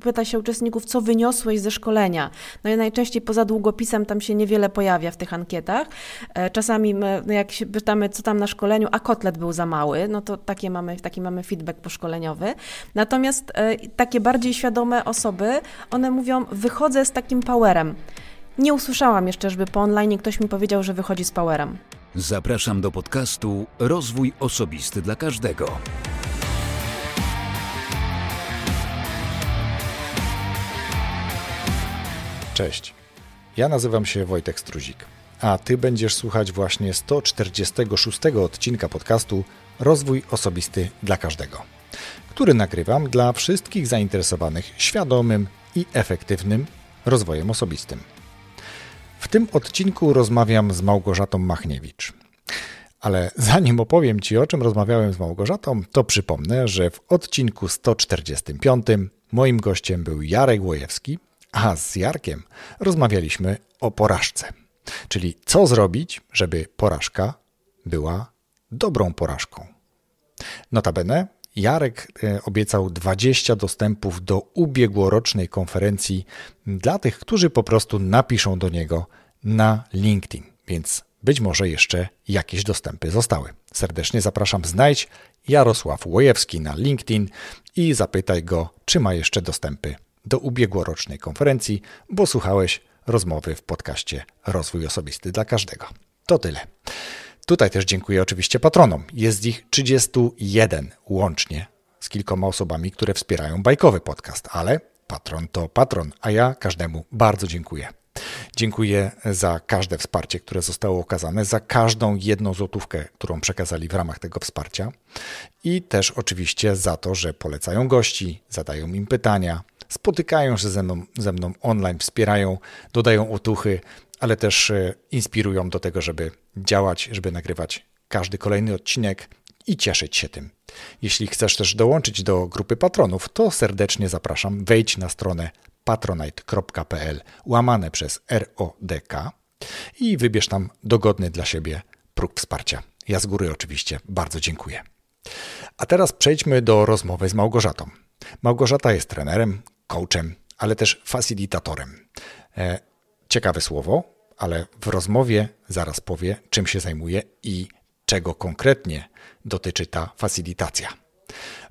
pyta się uczestników, co wyniosłeś ze szkolenia. No i najczęściej poza długopisem tam się niewiele pojawia w tych ankietach. E, czasami my, no jak się pytamy, co tam na szkoleniu, a kotlet był za mały, no to takie mamy, taki mamy feedback poszkoleniowy. Natomiast e, takie bardziej świadome osoby, one mówią, wychodzę z takim powerem. Nie usłyszałam jeszcze, żeby po online ktoś mi powiedział, że wychodzi z powerem. Zapraszam do podcastu Rozwój Osobisty dla Każdego. Cześć. Ja nazywam się Wojtek Struzik, a ty będziesz słuchać właśnie 146 odcinka podcastu Rozwój osobisty dla każdego, który nagrywam dla wszystkich zainteresowanych świadomym i efektywnym rozwojem osobistym. W tym odcinku rozmawiam z Małgorzatą Machniewicz. Ale zanim opowiem Ci, o czym rozmawiałem z Małgorzatą, to przypomnę, że w odcinku 145 moim gościem był Jarek Łojewski, a z Jarkiem rozmawialiśmy o porażce. Czyli co zrobić, żeby porażka była dobrą porażką. Notabene Jarek e, obiecał 20 dostępów do ubiegłorocznej konferencji dla tych, którzy po prostu napiszą do niego na LinkedIn, więc być może jeszcze jakieś dostępy zostały. Serdecznie zapraszam, znajdź Jarosław Łojewski na LinkedIn i zapytaj go, czy ma jeszcze dostępy do ubiegłorocznej konferencji, bo słuchałeś rozmowy w podcaście Rozwój Osobisty dla Każdego. To tyle. Tutaj też dziękuję oczywiście patronom. Jest ich 31 łącznie z kilkoma osobami, które wspierają bajkowy podcast, ale patron to patron, a ja każdemu bardzo dziękuję. Dziękuję za każde wsparcie, które zostało okazane, za każdą jedną złotówkę, którą przekazali w ramach tego wsparcia i też oczywiście za to, że polecają gości, zadają im pytania, spotykają się ze mną, ze mną online, wspierają, dodają otuchy, ale też e, inspirują do tego, żeby działać, żeby nagrywać każdy kolejny odcinek i cieszyć się tym. Jeśli chcesz też dołączyć do grupy patronów, to serdecznie zapraszam. Wejdź na stronę patronite.pl łamane przez RODK i wybierz tam dogodny dla siebie próg wsparcia. Ja z góry oczywiście bardzo dziękuję. A teraz przejdźmy do rozmowy z Małgorzatą. Małgorzata jest trenerem, coachem, ale też facilitatorem. E, ciekawe słowo, ale w rozmowie zaraz powie, czym się zajmuje i czego konkretnie dotyczy ta facilitacja.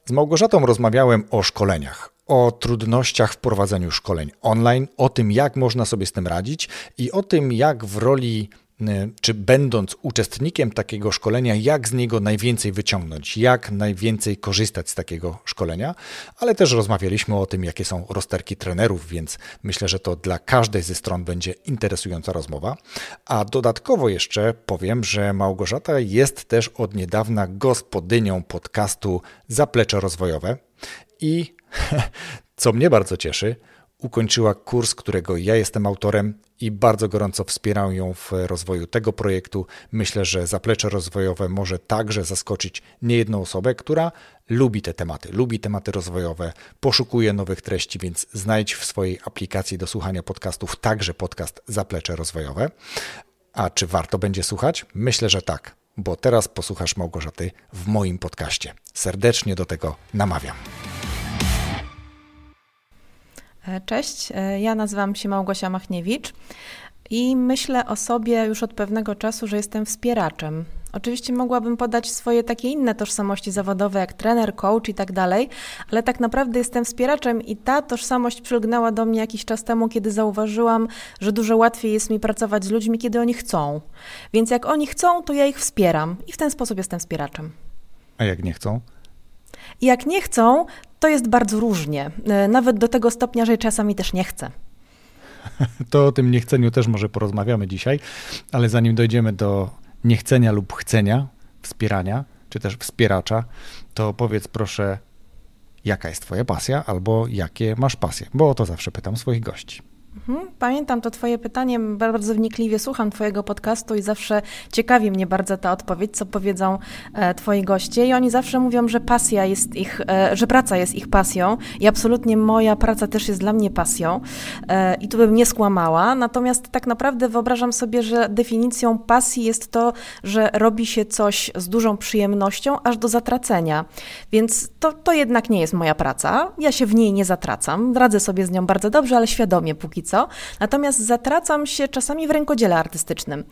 Z Małgorzatą rozmawiałem o szkoleniach, o trudnościach w prowadzeniu szkoleń online, o tym, jak można sobie z tym radzić i o tym, jak w roli E, czy będąc uczestnikiem takiego szkolenia, jak z niego najwięcej wyciągnąć, jak najwięcej korzystać z takiego szkolenia, ale też rozmawialiśmy o tym, jakie są rozterki trenerów, więc myślę, że to dla każdej ze stron będzie interesująca rozmowa. A dodatkowo jeszcze powiem, że Małgorzata jest też od niedawna gospodynią podcastu Zaplecze Rozwojowe i co mnie bardzo cieszy, ukończyła kurs, którego ja jestem autorem i bardzo gorąco wspieram ją w rozwoju tego projektu. Myślę, że zaplecze rozwojowe może także zaskoczyć niejedną osobę, która lubi te tematy, lubi tematy rozwojowe, poszukuje nowych treści, więc znajdź w swojej aplikacji do słuchania podcastów także podcast Zaplecze Rozwojowe. A czy warto będzie słuchać? Myślę, że tak, bo teraz posłuchasz Małgorzaty w moim podcaście. Serdecznie do tego namawiam. E, cześć, e, ja nazywam się Małgosia Machniewicz i myślę o sobie już od pewnego czasu, że jestem wspieraczem. Oczywiście mogłabym podać swoje takie inne tożsamości zawodowe, jak trener, coach i tak dalej, ale tak naprawdę jestem wspieraczem i ta tożsamość przylgnęła do mnie jakiś czas temu, kiedy zauważyłam, że dużo łatwiej jest mi pracować z ludźmi, kiedy oni chcą. Więc jak oni chcą, to ja ich wspieram i w ten sposób jestem wspieraczem. A jak nie chcą? Jak nie chcą, to jest bardzo różnie. E, nawet do tego stopnia, że czasami też nie chcę. To o tym niechceniu też może porozmawiamy dzisiaj, ale zanim dojdziemy do niechcenia lub chcenia, wspierania, czy też wspieracza, to powiedz proszę, jaka jest Twoja pasja albo jakie masz pasje, bo o to zawsze pytam swoich gości. Mhm. Pamiętam to Twoje pytanie, bardzo wnikliwie słucham Twojego podcastu i zawsze ciekawi mnie bardzo ta odpowiedź, co powiedzą e, Twoi goście. I oni zawsze mówią, że pasja jest ich, e, że praca jest ich pasją i absolutnie moja praca też jest dla mnie pasją e, i tu bym nie skłamała. Natomiast tak naprawdę wyobrażam sobie, że definicją pasji jest to, że robi się coś z dużą przyjemnością aż do zatracenia. Więc to, to jednak nie jest moja praca. Ja się w niej nie zatracam, radzę sobie z nią bardzo dobrze, ale świadomie póki co to, natomiast zatracam się czasami w rękodziele artystycznym.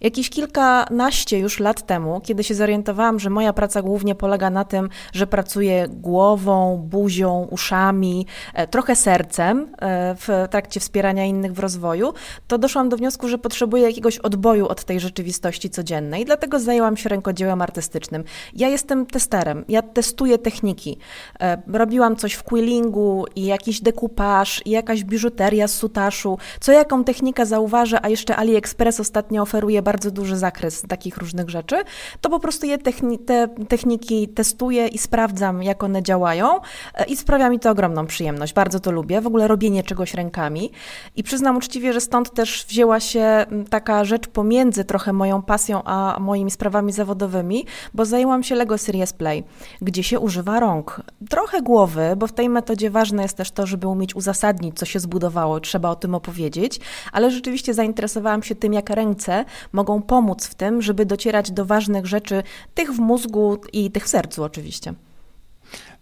Jakieś kilkanaście już lat temu, kiedy się zorientowałam, że moja praca głównie polega na tym, że pracuję głową, buzią, uszami, e, trochę sercem e, w trakcie wspierania innych w rozwoju, to doszłam do wniosku, że potrzebuję jakiegoś odboju od tej rzeczywistości codziennej, dlatego zajęłam się rękodziełem artystycznym. Ja jestem testerem, ja testuję techniki. E, robiłam coś w quillingu i jakiś dekupaż, i jakaś biżuteria z sutaż co jaką technikę zauważę, a jeszcze AliExpress ostatnio oferuje bardzo duży zakres takich różnych rzeczy, to po prostu je techni te techniki testuję i sprawdzam, jak one działają e, i sprawia mi to ogromną przyjemność. Bardzo to lubię, w ogóle robienie czegoś rękami i przyznam uczciwie, że stąd też wzięła się taka rzecz pomiędzy trochę moją pasją a moimi sprawami zawodowymi, bo zajęłam się LEGO Series Play, gdzie się używa rąk, trochę głowy, bo w tej metodzie ważne jest też to, żeby umieć uzasadnić, co się zbudowało. Trzeba o tym opowiedzieć, ale rzeczywiście zainteresowałam się tym, jak ręce mogą pomóc w tym, żeby docierać do ważnych rzeczy, tych w mózgu i tych w sercu oczywiście.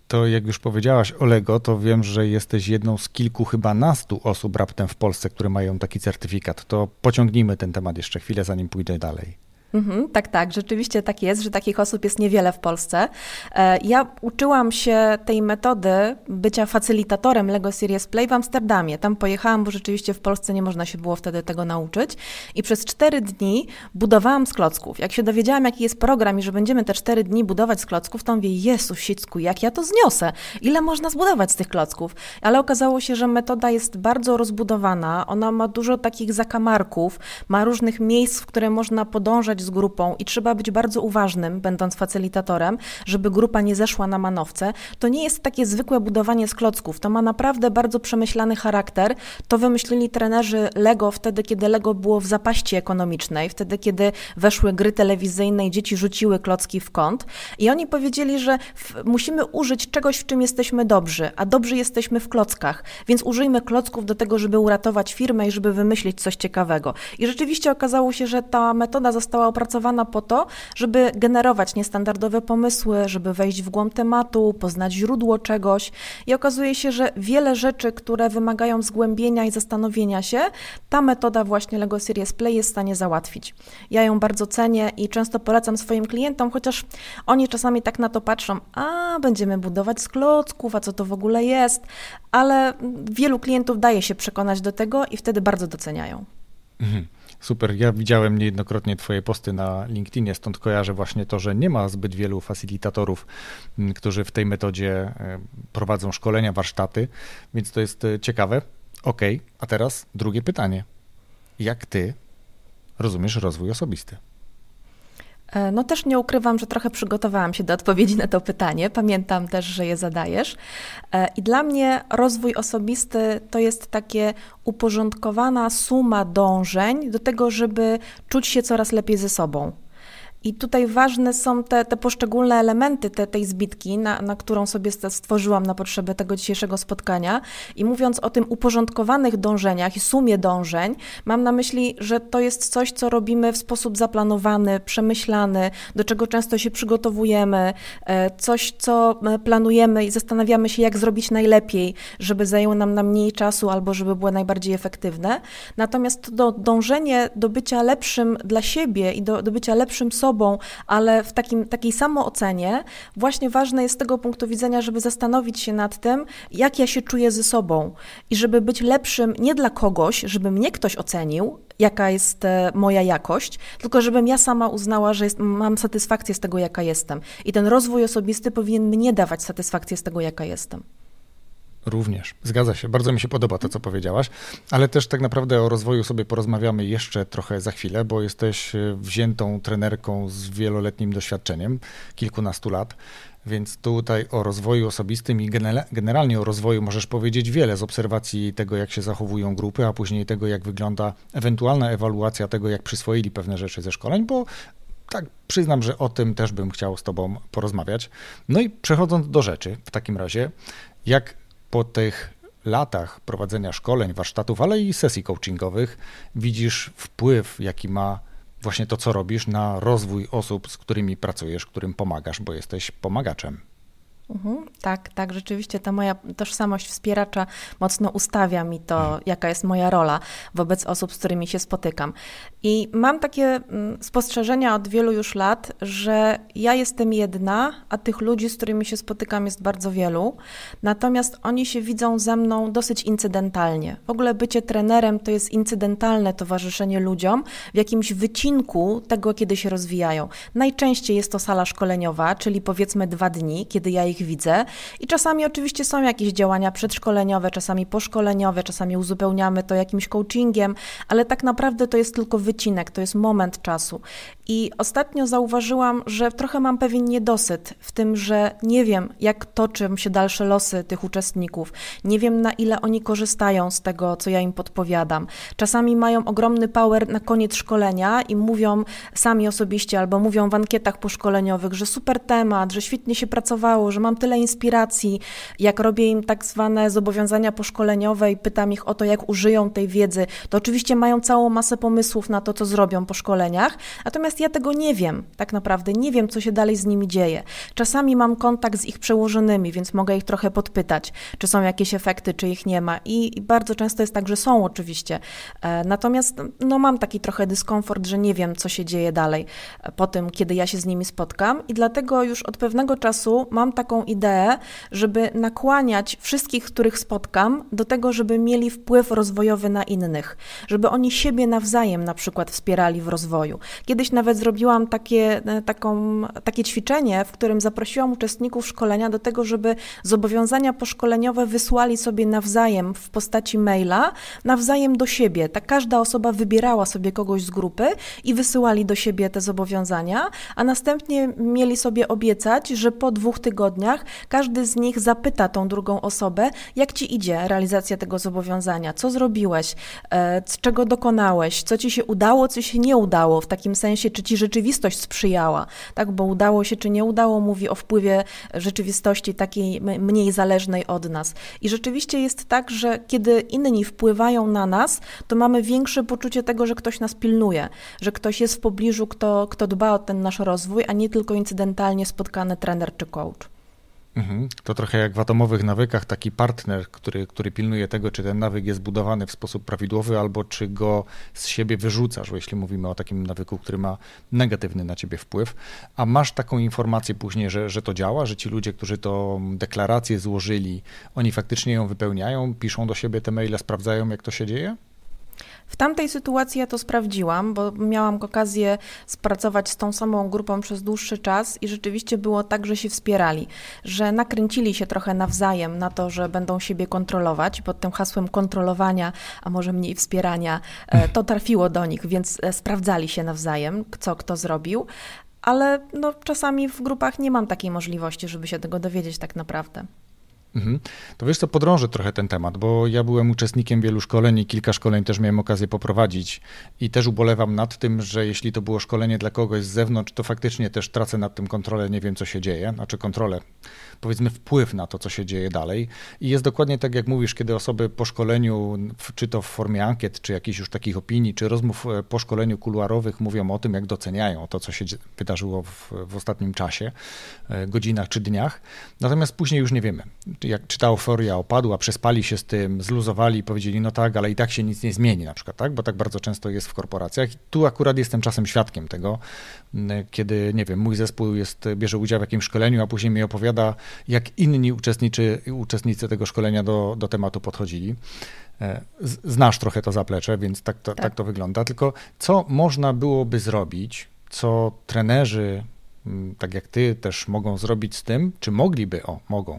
To jak już powiedziałaś Olego, to wiem, że jesteś jedną z kilku chyba nastu osób raptem w Polsce, które mają taki certyfikat. To pociągnijmy ten temat jeszcze chwilę, zanim pójdę dalej. Mhm, tak, tak. Rzeczywiście tak jest, że takich osób jest niewiele w Polsce. E, ja uczyłam się tej metody bycia facylitatorem LEGO Series Play w Amsterdamie. Tam pojechałam, bo rzeczywiście w Polsce nie można się było wtedy tego nauczyć. I przez cztery dni budowałam z klocków. Jak się dowiedziałam, jaki jest program i że będziemy te cztery dni budować z klocków, to mówię, Jezu, sicku, jak ja to zniosę? Ile można zbudować z tych klocków? Ale okazało się, że metoda jest bardzo rozbudowana. Ona ma dużo takich zakamarków, ma różnych miejsc, w które można podążać z grupą i trzeba być bardzo uważnym, będąc facylitatorem, żeby grupa nie zeszła na manowce. To nie jest takie zwykłe budowanie z klocków, to ma naprawdę bardzo przemyślany charakter. To wymyślili trenerzy Lego wtedy, kiedy Lego było w zapaści ekonomicznej, wtedy, kiedy weszły gry telewizyjne i dzieci rzuciły klocki w kąt. I oni powiedzieli, że musimy użyć czegoś, w czym jesteśmy dobrzy, a dobrzy jesteśmy w klockach, więc użyjmy klocków do tego, żeby uratować firmę i żeby wymyślić coś ciekawego. I rzeczywiście okazało się, że ta metoda została opracowana po to, żeby generować niestandardowe pomysły, żeby wejść w głąb tematu, poznać źródło czegoś. I okazuje się, że wiele rzeczy, które wymagają zgłębienia i zastanowienia się, ta metoda właśnie Lego Series Play jest w stanie załatwić. Ja ją bardzo cenię i często polecam swoim klientom, chociaż oni czasami tak na to patrzą, a będziemy budować z klocków, a co to w ogóle jest, ale wielu klientów daje się przekonać do tego i wtedy bardzo doceniają. Mhm. Super, ja widziałem niejednokrotnie Twoje posty na LinkedInie, stąd kojarzę właśnie to, że nie ma zbyt wielu facilitatorów, którzy w tej metodzie e, prowadzą szkolenia, warsztaty, więc to jest e, ciekawe. Ok, a teraz drugie pytanie. Jak Ty rozumiesz rozwój osobisty? E, no też nie ukrywam, że trochę przygotowałam się do odpowiedzi na to pytanie. Pamiętam też, że je zadajesz. E, I dla mnie rozwój osobisty to jest takie uporządkowana suma dążeń do tego, żeby czuć się coraz lepiej ze sobą. I tutaj ważne są te, te poszczególne elementy te, tej zbitki, na, na którą sobie stworzyłam na potrzeby tego dzisiejszego spotkania. I mówiąc o tym uporządkowanych dążeniach i sumie dążeń, mam na myśli, że to jest coś, co robimy w sposób zaplanowany, przemyślany, do czego często się przygotowujemy, e, coś, co e, planujemy i zastanawiamy się, jak zrobić najlepiej, żeby zajęło nam na mniej czasu albo żeby było najbardziej efektywne. Natomiast to dążenie do bycia lepszym dla siebie i do, do bycia lepszym sobą, sobą, ale w takim, takiej samoocenie właśnie ważne jest z tego punktu widzenia, żeby zastanowić się nad tym, jak ja się czuję ze sobą i żeby być lepszym nie dla kogoś, żeby mnie ktoś ocenił, jaka jest e, moja jakość, tylko żebym ja sama uznała, że jest, mam satysfakcję z tego, jaka jestem. I ten rozwój osobisty powinien mnie dawać satysfakcję z tego, jaka jestem. Również. Zgadza się. Bardzo mi się podoba to, co powiedziałaś, ale też tak naprawdę o rozwoju sobie porozmawiamy jeszcze trochę za chwilę, bo jesteś e, wziętą trenerką z wieloletnim doświadczeniem, kilkunastu lat. Więc tutaj o rozwoju osobistym i generalnie o rozwoju możesz powiedzieć wiele z obserwacji tego, jak się zachowują grupy, a później tego, jak wygląda ewentualna ewaluacja tego, jak przyswoili pewne rzeczy ze szkoleń, bo tak przyznam, że o tym też bym chciał z Tobą porozmawiać. No i przechodząc do rzeczy, w takim razie, jak po tych latach prowadzenia szkoleń, warsztatów, ale i sesji coachingowych widzisz wpływ, jaki ma właśnie to, co robisz na rozwój osób, z którymi pracujesz, którym pomagasz, bo jesteś pomagaczem. Mhm, tak, tak, rzeczywiście ta moja tożsamość wspieracza mocno ustawia mi to, mhm. jaka jest moja rola wobec osób, z którymi się spotykam. I mam takie mm, spostrzeżenia od wielu już lat, że ja jestem jedna, a tych ludzi, z którymi się spotykam, jest bardzo wielu. Natomiast oni się widzą ze mną dosyć incydentalnie. W ogóle bycie trenerem to jest incydentalne towarzyszenie ludziom w jakimś wycinku tego, kiedy się rozwijają. Najczęściej jest to sala szkoleniowa, czyli powiedzmy dwa dni, kiedy ja ich ich widzę. I czasami oczywiście są jakieś działania przedszkoleniowe, czasami poszkoleniowe, czasami uzupełniamy to jakimś coachingiem, ale tak naprawdę to jest tylko wycinek, to jest moment czasu. I ostatnio zauważyłam, że trochę mam pewien niedosyt w tym, że nie wiem, jak toczą się dalsze losy tych uczestników. Nie wiem, na ile oni korzystają z tego, co ja im podpowiadam. Czasami mają ogromny power na koniec szkolenia i mówią sami osobiście albo mówią w ankietach poszkoleniowych, że super temat, że świetnie się pracowało, że mam tyle inspiracji. Jak robię im tak zwane zobowiązania poszkoleniowe i pytam ich o to, jak użyją tej wiedzy, to oczywiście mają całą masę pomysłów na to, co zrobią po szkoleniach. Natomiast Natomiast ja tego nie wiem, tak naprawdę nie wiem, co się dalej z nimi dzieje. Czasami mam kontakt z ich przełożonymi, więc mogę ich trochę podpytać, czy są jakieś efekty, czy ich nie ma. I, bardzo często jest tak, że są oczywiście. E, natomiast no, mam taki trochę dyskomfort, że nie wiem, co się dzieje dalej e, po tym, kiedy ja się z nimi spotkam. I dlatego już od pewnego czasu mam taką ideę, żeby nakłaniać wszystkich, których spotkam, do tego, żeby mieli wpływ rozwojowy na innych, żeby oni siebie nawzajem na przykład wspierali w rozwoju. Kiedyś nawet nawet zrobiłam takie, e, taką, takie ćwiczenie, w którym zaprosiłam uczestników szkolenia do tego, żeby zobowiązania poszkoleniowe wysłali sobie nawzajem w postaci maila, nawzajem do siebie. Tak każda osoba wybierała sobie kogoś z grupy i wysyłali do siebie te zobowiązania, a następnie mieli sobie obiecać, że po dwóch tygodniach każdy z nich zapyta tą drugą osobę, jak ci idzie realizacja tego zobowiązania, co zrobiłeś, e, czego dokonałeś, co ci się udało, co się nie udało, w takim sensie, czy ci rzeczywistość sprzyjała, tak? bo udało się czy nie udało, mówi o wpływie rzeczywistości takiej mniej zależnej od nas. I rzeczywiście jest tak, że kiedy inni wpływają na nas, to mamy większe poczucie tego, że ktoś nas pilnuje, że ktoś jest w pobliżu, kto, kto dba o ten nasz rozwój, a nie tylko incydentalnie spotkany trener czy coach. Mhm. To trochę jak w atomowych nawykach, taki partner, który, który pilnuje tego, czy ten nawyk jest budowany w sposób prawidłowy, albo czy go z siebie wyrzucasz, jeśli mówimy o takim nawyku, który ma negatywny na ciebie wpływ. A masz taką informację później, że, że to działa, że ci ludzie, którzy to deklarację złożyli, oni faktycznie ją wypełniają, piszą do siebie te maile, sprawdzają, jak to się dzieje? W tamtej sytuacji ja to sprawdziłam, bo miałam okazję spracować z tą samą grupą przez dłuższy czas i rzeczywiście było tak, że się wspierali, że nakręcili się trochę nawzajem na to, że będą siebie kontrolować. Pod tym hasłem kontrolowania, a może mniej wspierania, e, to trafiło do nich, więc e, sprawdzali się nawzajem, co kto zrobił. Ale no, czasami w grupach nie mam takiej możliwości, żeby się tego dowiedzieć tak naprawdę. Mhm. To wiesz co, podrążę trochę ten temat, bo ja byłem uczestnikiem wielu szkoleń i kilka szkoleń też miałem okazję poprowadzić i też ubolewam nad tym, że jeśli to było szkolenie dla kogoś z zewnątrz, to faktycznie też tracę nad tym kontrolę, nie wiem co się dzieje, znaczy kontrolę powiedzmy wpływ na to, co się dzieje dalej. I jest dokładnie tak, jak mówisz, kiedy osoby po szkoleniu, czy to w formie ankiet, czy jakichś już takich opinii, czy rozmów e, po szkoleniu kuluarowych mówią o tym, jak doceniają to, co się wydarzyło w, w ostatnim czasie, e, godzinach czy dniach. Natomiast później już nie wiemy, jak, czy ta euforia opadła, przespali się z tym, zluzowali i powiedzieli, no tak, ale i tak się nic nie zmieni na przykład, tak? bo tak bardzo często jest w korporacjach. I tu akurat jestem czasem świadkiem tego, e, kiedy, nie wiem, mój zespół jest, bierze udział w jakimś szkoleniu, a później mi opowiada, jak inni uczestniczy, uczestnicy tego szkolenia do, do tematu podchodzili. E, znasz trochę to zaplecze, więc tak to, tak. tak to wygląda. Tylko co można byłoby zrobić, co trenerzy, mm, tak jak ty, też mogą zrobić z tym, czy mogliby, o, mogą,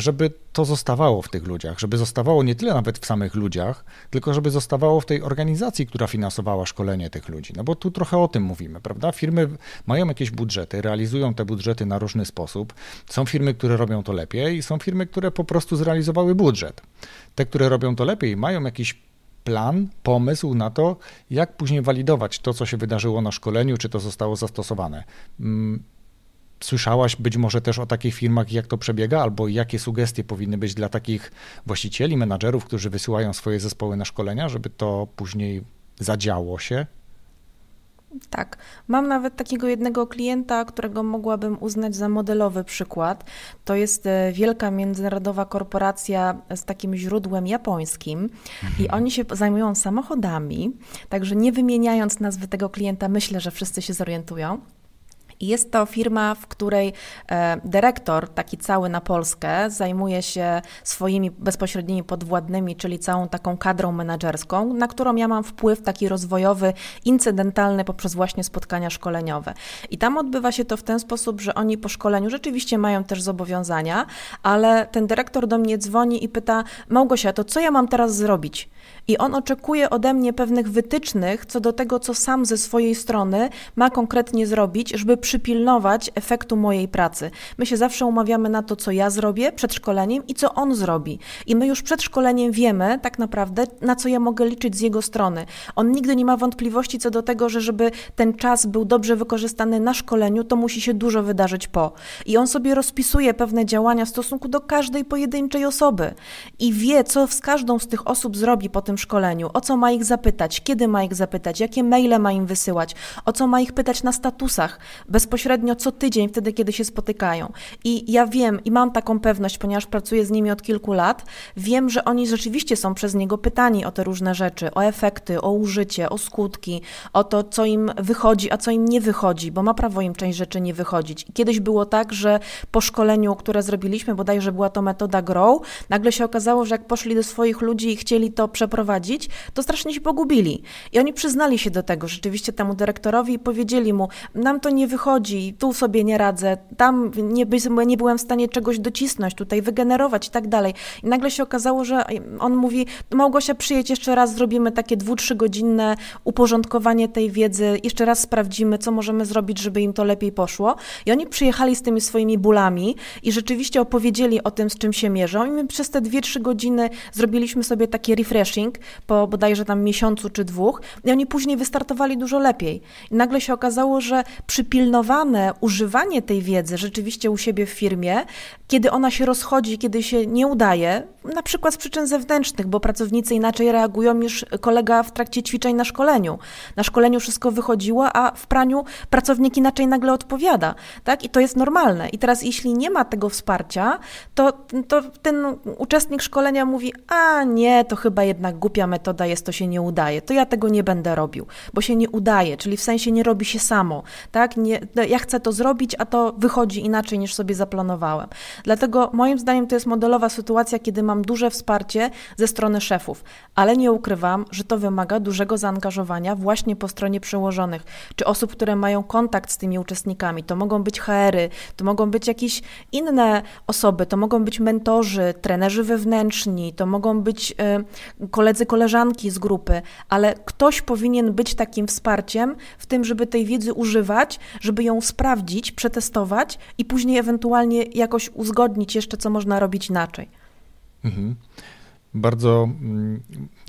żeby to zostawało w tych ludziach, żeby zostawało nie tyle nawet w samych ludziach, tylko żeby zostawało w tej organizacji, która finansowała szkolenie tych ludzi. No bo tu trochę o tym mówimy, prawda? Firmy mają jakieś budżety, realizują te budżety na różny sposób. Są firmy, które robią to lepiej i są firmy, które po prostu zrealizowały budżet. Te, które robią to lepiej, mają jakiś plan, pomysł na to, jak później walidować to, co się wydarzyło na szkoleniu, czy to zostało zastosowane. Mm, Słyszałaś być może też o takich firmach, jak to przebiega, albo jakie sugestie powinny być dla takich właścicieli, menadżerów, którzy wysyłają swoje zespoły na szkolenia, żeby to później zadziało się? Tak. Mam nawet takiego jednego klienta, którego mogłabym uznać za modelowy przykład. To jest e, wielka międzynarodowa korporacja z takim źródłem japońskim i mhm. oni się zajmują samochodami, także nie wymieniając nazwy tego klienta, myślę, że wszyscy się zorientują. Jest to firma, w której e, dyrektor, taki cały na Polskę, zajmuje się swoimi bezpośrednimi podwładnymi, czyli całą taką kadrą menedżerską, na którą ja mam wpływ taki rozwojowy, incydentalny poprzez właśnie spotkania szkoleniowe. I tam odbywa się to w ten sposób, że oni po szkoleniu rzeczywiście mają też zobowiązania, ale ten dyrektor do mnie dzwoni i pyta: Małgosia, to co ja mam teraz zrobić? i on oczekuje ode mnie pewnych wytycznych co do tego, co sam ze swojej strony ma konkretnie zrobić, żeby przypilnować efektu mojej pracy. My się zawsze umawiamy na to, co ja zrobię przed szkoleniem i co on zrobi. I my już przed szkoleniem wiemy tak naprawdę, na co ja mogę liczyć z jego strony. On nigdy nie ma wątpliwości co do tego, że żeby ten czas był dobrze wykorzystany na szkoleniu, to musi się dużo wydarzyć po. I on sobie rozpisuje pewne działania w stosunku do każdej pojedynczej osoby i wie, co z każdą z tych osób zrobi po tym szkoleniu, o co ma ich zapytać, kiedy ma ich zapytać, jakie maile ma im wysyłać, o co ma ich pytać na statusach, bezpośrednio co tydzień, wtedy, kiedy się spotykają. I ja wiem i mam taką pewność, ponieważ pracuję z nimi od kilku lat, wiem, że oni rzeczywiście są przez niego pytani o te różne rzeczy, o efekty, o użycie, o skutki, o to, co im wychodzi, a co im nie wychodzi, bo ma prawo im część rzeczy nie wychodzić. I kiedyś było tak, że po szkoleniu, które zrobiliśmy, bodajże była to metoda GROW, nagle się okazało, że jak poszli do swoich ludzi i chcieli to przeprowadzić, prowadzić, to strasznie się pogubili. I oni przyznali się do tego rzeczywiście temu dyrektorowi i powiedzieli mu, nam to nie wychodzi, tu sobie nie radzę, tam nie, nie byłem w stanie czegoś docisnąć, tutaj wygenerować i tak dalej. I nagle się okazało, że on mówi, Małgosia przyjedź jeszcze raz, zrobimy takie dwu, trzygodzinne uporządkowanie tej wiedzy, jeszcze raz sprawdzimy, co możemy zrobić, żeby im to lepiej poszło. I oni przyjechali z tymi swoimi bólami i rzeczywiście opowiedzieli o tym, z czym się mierzą. I my przez te dwie, trzy godziny zrobiliśmy sobie taki refreshing, trening po bodajże tam miesiącu czy dwóch i oni później wystartowali dużo lepiej. I nagle się okazało, że przypilnowane używanie tej wiedzy rzeczywiście u siebie w firmie, kiedy ona się rozchodzi, kiedy się nie udaje, na przykład z przyczyn zewnętrznych, bo pracownicy inaczej reagują niż kolega w trakcie ćwiczeń na szkoleniu. Na szkoleniu wszystko wychodziło, a w praniu pracownik inaczej nagle odpowiada, tak? I to jest normalne. I teraz jeśli nie ma tego wsparcia, to, to ten uczestnik szkolenia mówi, a nie, to chyba jednak głupia metoda jest, to się nie udaje, to ja tego nie będę robił, bo się nie udaje, czyli w sensie nie robi się samo, tak? Nie, no, ja chcę to zrobić, a to wychodzi inaczej niż sobie zaplanowałem. Dlatego moim zdaniem to jest modelowa sytuacja, kiedy mam duże wsparcie ze strony szefów, ale nie ukrywam, że to wymaga dużego zaangażowania właśnie po stronie przełożonych, czy osób, które mają kontakt z tymi uczestnikami. To mogą być HR-y, to mogą być jakieś inne osoby, to mogą być mentorzy, trenerzy wewnętrzni, to mogą być y, koledzy, koleżanki z grupy, ale ktoś powinien być takim wsparciem w tym, żeby tej wiedzy używać, żeby ją sprawdzić, przetestować i później ewentualnie jakoś uzgodnić jeszcze, co można robić inaczej. Mhm. Bardzo mm,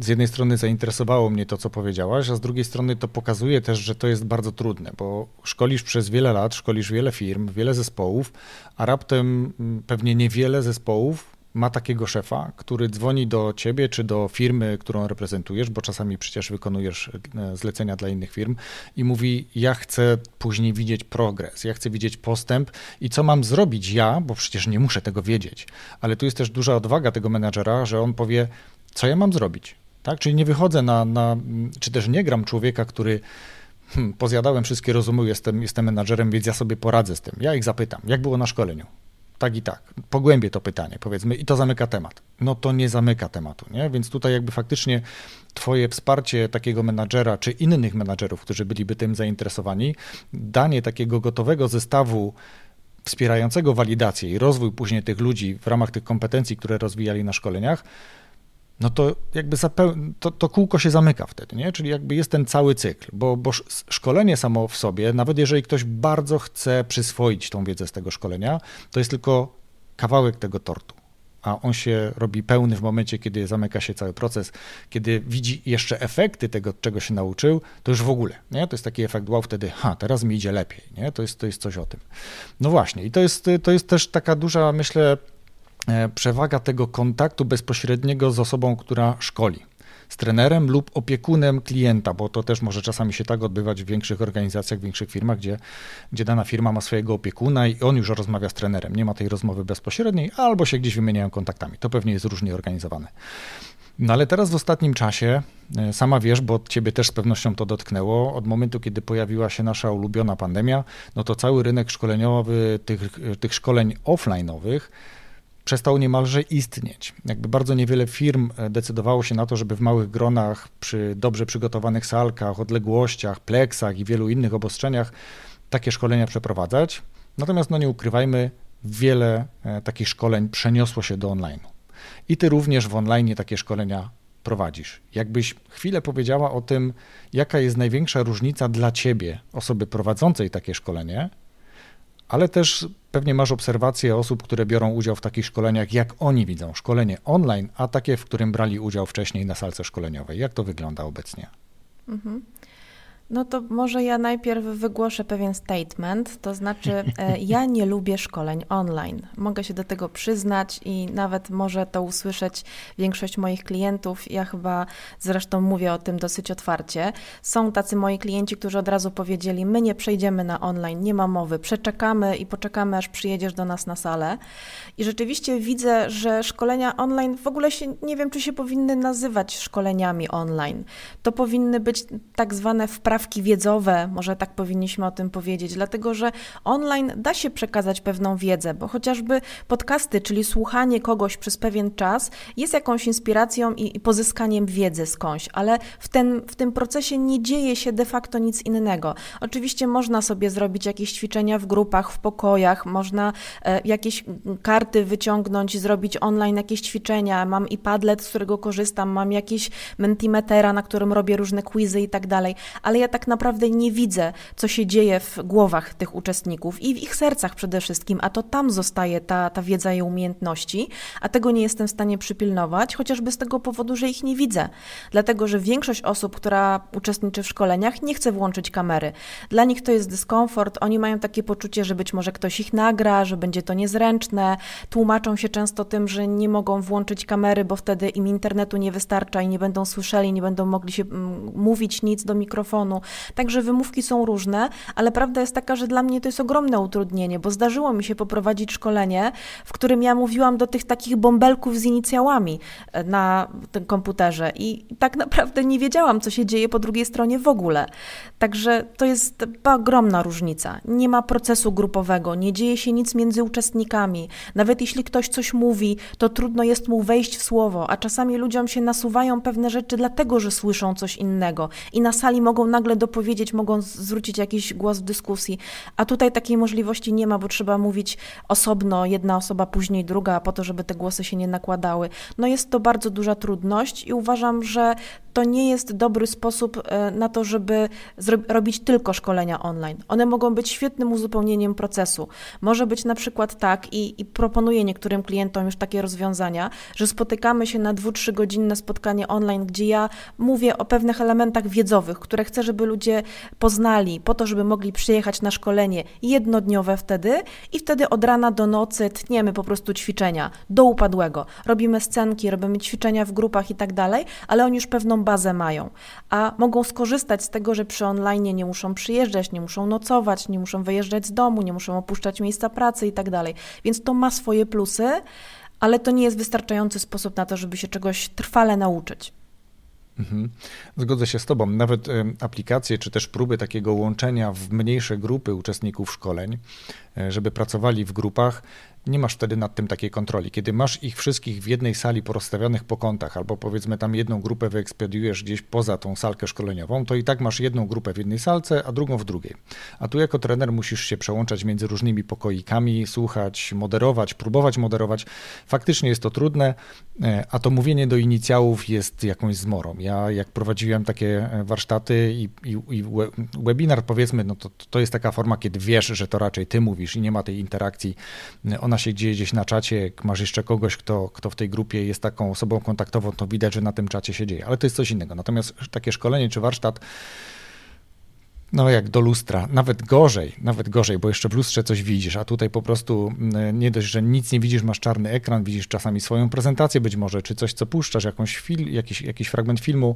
z jednej strony zainteresowało mnie to, co powiedziałaś, a z drugiej strony to pokazuje też, że to jest bardzo trudne, bo szkolisz przez wiele lat, szkolisz wiele firm, wiele zespołów, a raptem mm, pewnie niewiele zespołów ma takiego szefa, który dzwoni do ciebie czy do firmy, którą reprezentujesz, bo czasami przecież wykonujesz e, zlecenia dla innych firm i mówi: Ja chcę później widzieć progres, ja chcę widzieć postęp i co mam zrobić ja, bo przecież nie muszę tego wiedzieć. Ale tu jest też duża odwaga tego menadżera, że on powie: Co ja mam zrobić? Tak? Czyli nie wychodzę na, na czy też nie gram człowieka, który. Hmm, pozjadałem wszystkie rozumy, jestem, jestem menadżerem, więc ja sobie poradzę z tym. Ja ich zapytam, jak było na szkoleniu, tak i tak, pogłębię to pytanie, powiedzmy, i to zamyka temat. No to nie zamyka tematu, nie? Więc tutaj jakby faktycznie Twoje wsparcie takiego menadżera czy innych menadżerów, którzy byliby tym zainteresowani, danie takiego gotowego zestawu wspierającego walidację i rozwój później tych ludzi w ramach tych kompetencji, które rozwijali na szkoleniach, no to jakby to, to, kółko się zamyka wtedy, nie? Czyli jakby jest ten cały cykl, bo, bo szkolenie samo w sobie, nawet jeżeli ktoś bardzo chce przyswoić tą wiedzę z tego szkolenia, to jest tylko kawałek tego tortu a on się robi pełny w momencie, kiedy zamyka się cały proces, kiedy widzi jeszcze efekty tego, czego się nauczył, to już w ogóle, nie? To jest taki efekt wow, wtedy, ha, teraz mi idzie lepiej, nie? To jest, to jest coś o tym. No właśnie i to jest, to jest też taka duża, myślę, E, przewaga tego kontaktu bezpośredniego z osobą, która szkoli z trenerem lub opiekunem klienta, bo to też może czasami się tak odbywać w większych organizacjach, w większych firmach, gdzie, gdzie dana firma ma swojego opiekuna i on już rozmawia z trenerem. Nie ma tej rozmowy bezpośredniej, albo się gdzieś wymieniają kontaktami. To pewnie jest różnie organizowane. No ale teraz w ostatnim czasie, e, sama wiesz, bo ciebie też z pewnością to dotknęło, od momentu, kiedy pojawiła się nasza ulubiona pandemia, no to cały rynek szkoleniowy tych, tych szkoleń offline'owych przestał niemalże istnieć. Jakby bardzo niewiele firm e, decydowało się na to, żeby w małych gronach, przy dobrze przygotowanych salkach, odległościach, pleksach i wielu innych obostrzeniach takie szkolenia przeprowadzać. Natomiast no nie ukrywajmy, wiele e, takich szkoleń przeniosło się do online. I ty również w online takie szkolenia prowadzisz. Jakbyś chwilę powiedziała o tym, jaka jest największa różnica dla ciebie, osoby prowadzącej takie szkolenie, ale też pewnie masz obserwacje osób, które biorą udział w takich szkoleniach, jak oni widzą szkolenie online, a takie, w którym brali udział wcześniej na salce szkoleniowej. Jak to wygląda obecnie? Mhm. No to może ja najpierw wygłoszę pewien statement, to znaczy e, ja nie lubię szkoleń online. Mogę się do tego przyznać i nawet może to usłyszeć większość moich klientów. Ja chyba zresztą mówię o tym dosyć otwarcie. Są tacy moi klienci, którzy od razu powiedzieli: My nie przejdziemy na online, nie ma mowy, przeczekamy i poczekamy, aż przyjedziesz do nas na salę. I rzeczywiście widzę, że szkolenia online w ogóle się nie wiem, czy się powinny nazywać szkoleniami online. To powinny być tak zwane wprawdzie zajawki wiedzowe, może tak powinniśmy o tym powiedzieć, dlatego że online da się przekazać pewną wiedzę, bo chociażby podcasty, czyli słuchanie kogoś przez pewien czas, jest jakąś inspiracją i, i pozyskaniem wiedzy skądś, ale w, ten, w tym procesie nie dzieje się de facto nic innego. Oczywiście można sobie zrobić jakieś ćwiczenia w grupach, w pokojach, można e, jakieś karty wyciągnąć, zrobić online jakieś ćwiczenia. Mam i Padlet, z którego korzystam, mam jakieś Mentimetera, na którym robię różne quizy i tak dalej, ale ja tak naprawdę nie widzę, co się dzieje w głowach tych uczestników i w ich sercach przede wszystkim, a to tam zostaje ta, ta wiedza i umiejętności, a tego nie jestem w stanie przypilnować, chociażby z tego powodu, że ich nie widzę. Dlatego, że większość osób, która uczestniczy w szkoleniach, nie chce włączyć kamery. Dla nich to jest dyskomfort, oni mają takie poczucie, że być może ktoś ich nagra, że będzie to niezręczne, tłumaczą się często tym, że nie mogą włączyć kamery, bo wtedy im internetu nie wystarcza i nie będą słyszeli, nie będą mogli się mm, mówić nic do mikrofonu. Także wymówki są różne, ale prawda jest taka, że dla mnie to jest ogromne utrudnienie, bo zdarzyło mi się poprowadzić szkolenie, w którym ja mówiłam do tych takich bąbelków z inicjałami e, na tym komputerze i tak naprawdę nie wiedziałam, co się dzieje po drugiej stronie w ogóle. Także to jest ogromna różnica. Nie ma procesu grupowego, nie dzieje się nic między uczestnikami. Nawet jeśli ktoś coś mówi, to trudno jest mu wejść w słowo, a czasami ludziom się nasuwają pewne rzeczy dlatego, że słyszą coś innego i na sali mogą nagle nagle dopowiedzieć, mogą zwrócić jakiś głos w dyskusji. A tutaj takiej możliwości nie ma, bo trzeba mówić osobno, jedna osoba, później druga, po to, żeby te głosy się nie nakładały. No jest to bardzo duża trudność i uważam, że to nie jest dobry sposób e, na to, żeby robić tylko szkolenia online. One mogą być świetnym uzupełnieniem procesu. Może być na przykład tak, i, i proponuję niektórym klientom już takie rozwiązania, że spotykamy się na 2-3 godzinne spotkanie online, gdzie ja mówię o pewnych elementach wiedzowych, które chcę, żeby ludzie poznali, po to, żeby mogli przyjechać na szkolenie jednodniowe wtedy i wtedy od rana do nocy tniemy po prostu ćwiczenia do upadłego. Robimy scenki, robimy ćwiczenia w grupach i tak dalej, ale oni już pewną bazę mają, a mogą skorzystać z tego, że przy online nie muszą przyjeżdżać, nie muszą nocować, nie muszą wyjeżdżać z domu, nie muszą opuszczać miejsca pracy i tak dalej. Więc to ma swoje plusy ale to nie jest wystarczający sposób na to, żeby się czegoś trwale nauczyć. Mhm. Zgodzę się z Tobą. Nawet aplikacje czy też próby takiego łączenia w mniejsze grupy uczestników szkoleń, e, żeby pracowali w grupach, nie masz wtedy nad tym takiej kontroli. Kiedy masz ich wszystkich w jednej sali porozstawionych po kątach, albo powiedzmy tam jedną grupę wyekspediujesz gdzieś poza tą salkę szkoleniową, to i tak masz jedną grupę w jednej salce, a drugą w drugiej. A tu jako trener musisz się przełączać między różnymi pokoikami, słuchać, moderować, próbować moderować. Faktycznie jest to trudne, e, a to mówienie do inicjałów jest jakąś zmorą. Ja jak prowadziłem takie e, warsztaty i, i, i webinar powiedzmy, no to, to jest taka forma, kiedy wiesz, że to raczej ty mówisz i nie ma tej interakcji. E, ona się dzieje gdzieś na czacie, jak masz jeszcze kogoś, kto, kto w tej grupie jest taką osobą kontaktową, to widać, że na tym czacie się dzieje, ale to jest coś innego. Natomiast takie szkolenie czy warsztat no jak do lustra, nawet gorzej, nawet gorzej, bo jeszcze w lustrze coś widzisz, a tutaj po prostu mm, nie dość, że nic nie widzisz, masz czarny ekran, widzisz czasami swoją prezentację być może, czy coś, co puszczasz, jakąś fil, jakiś, jakiś fragment filmu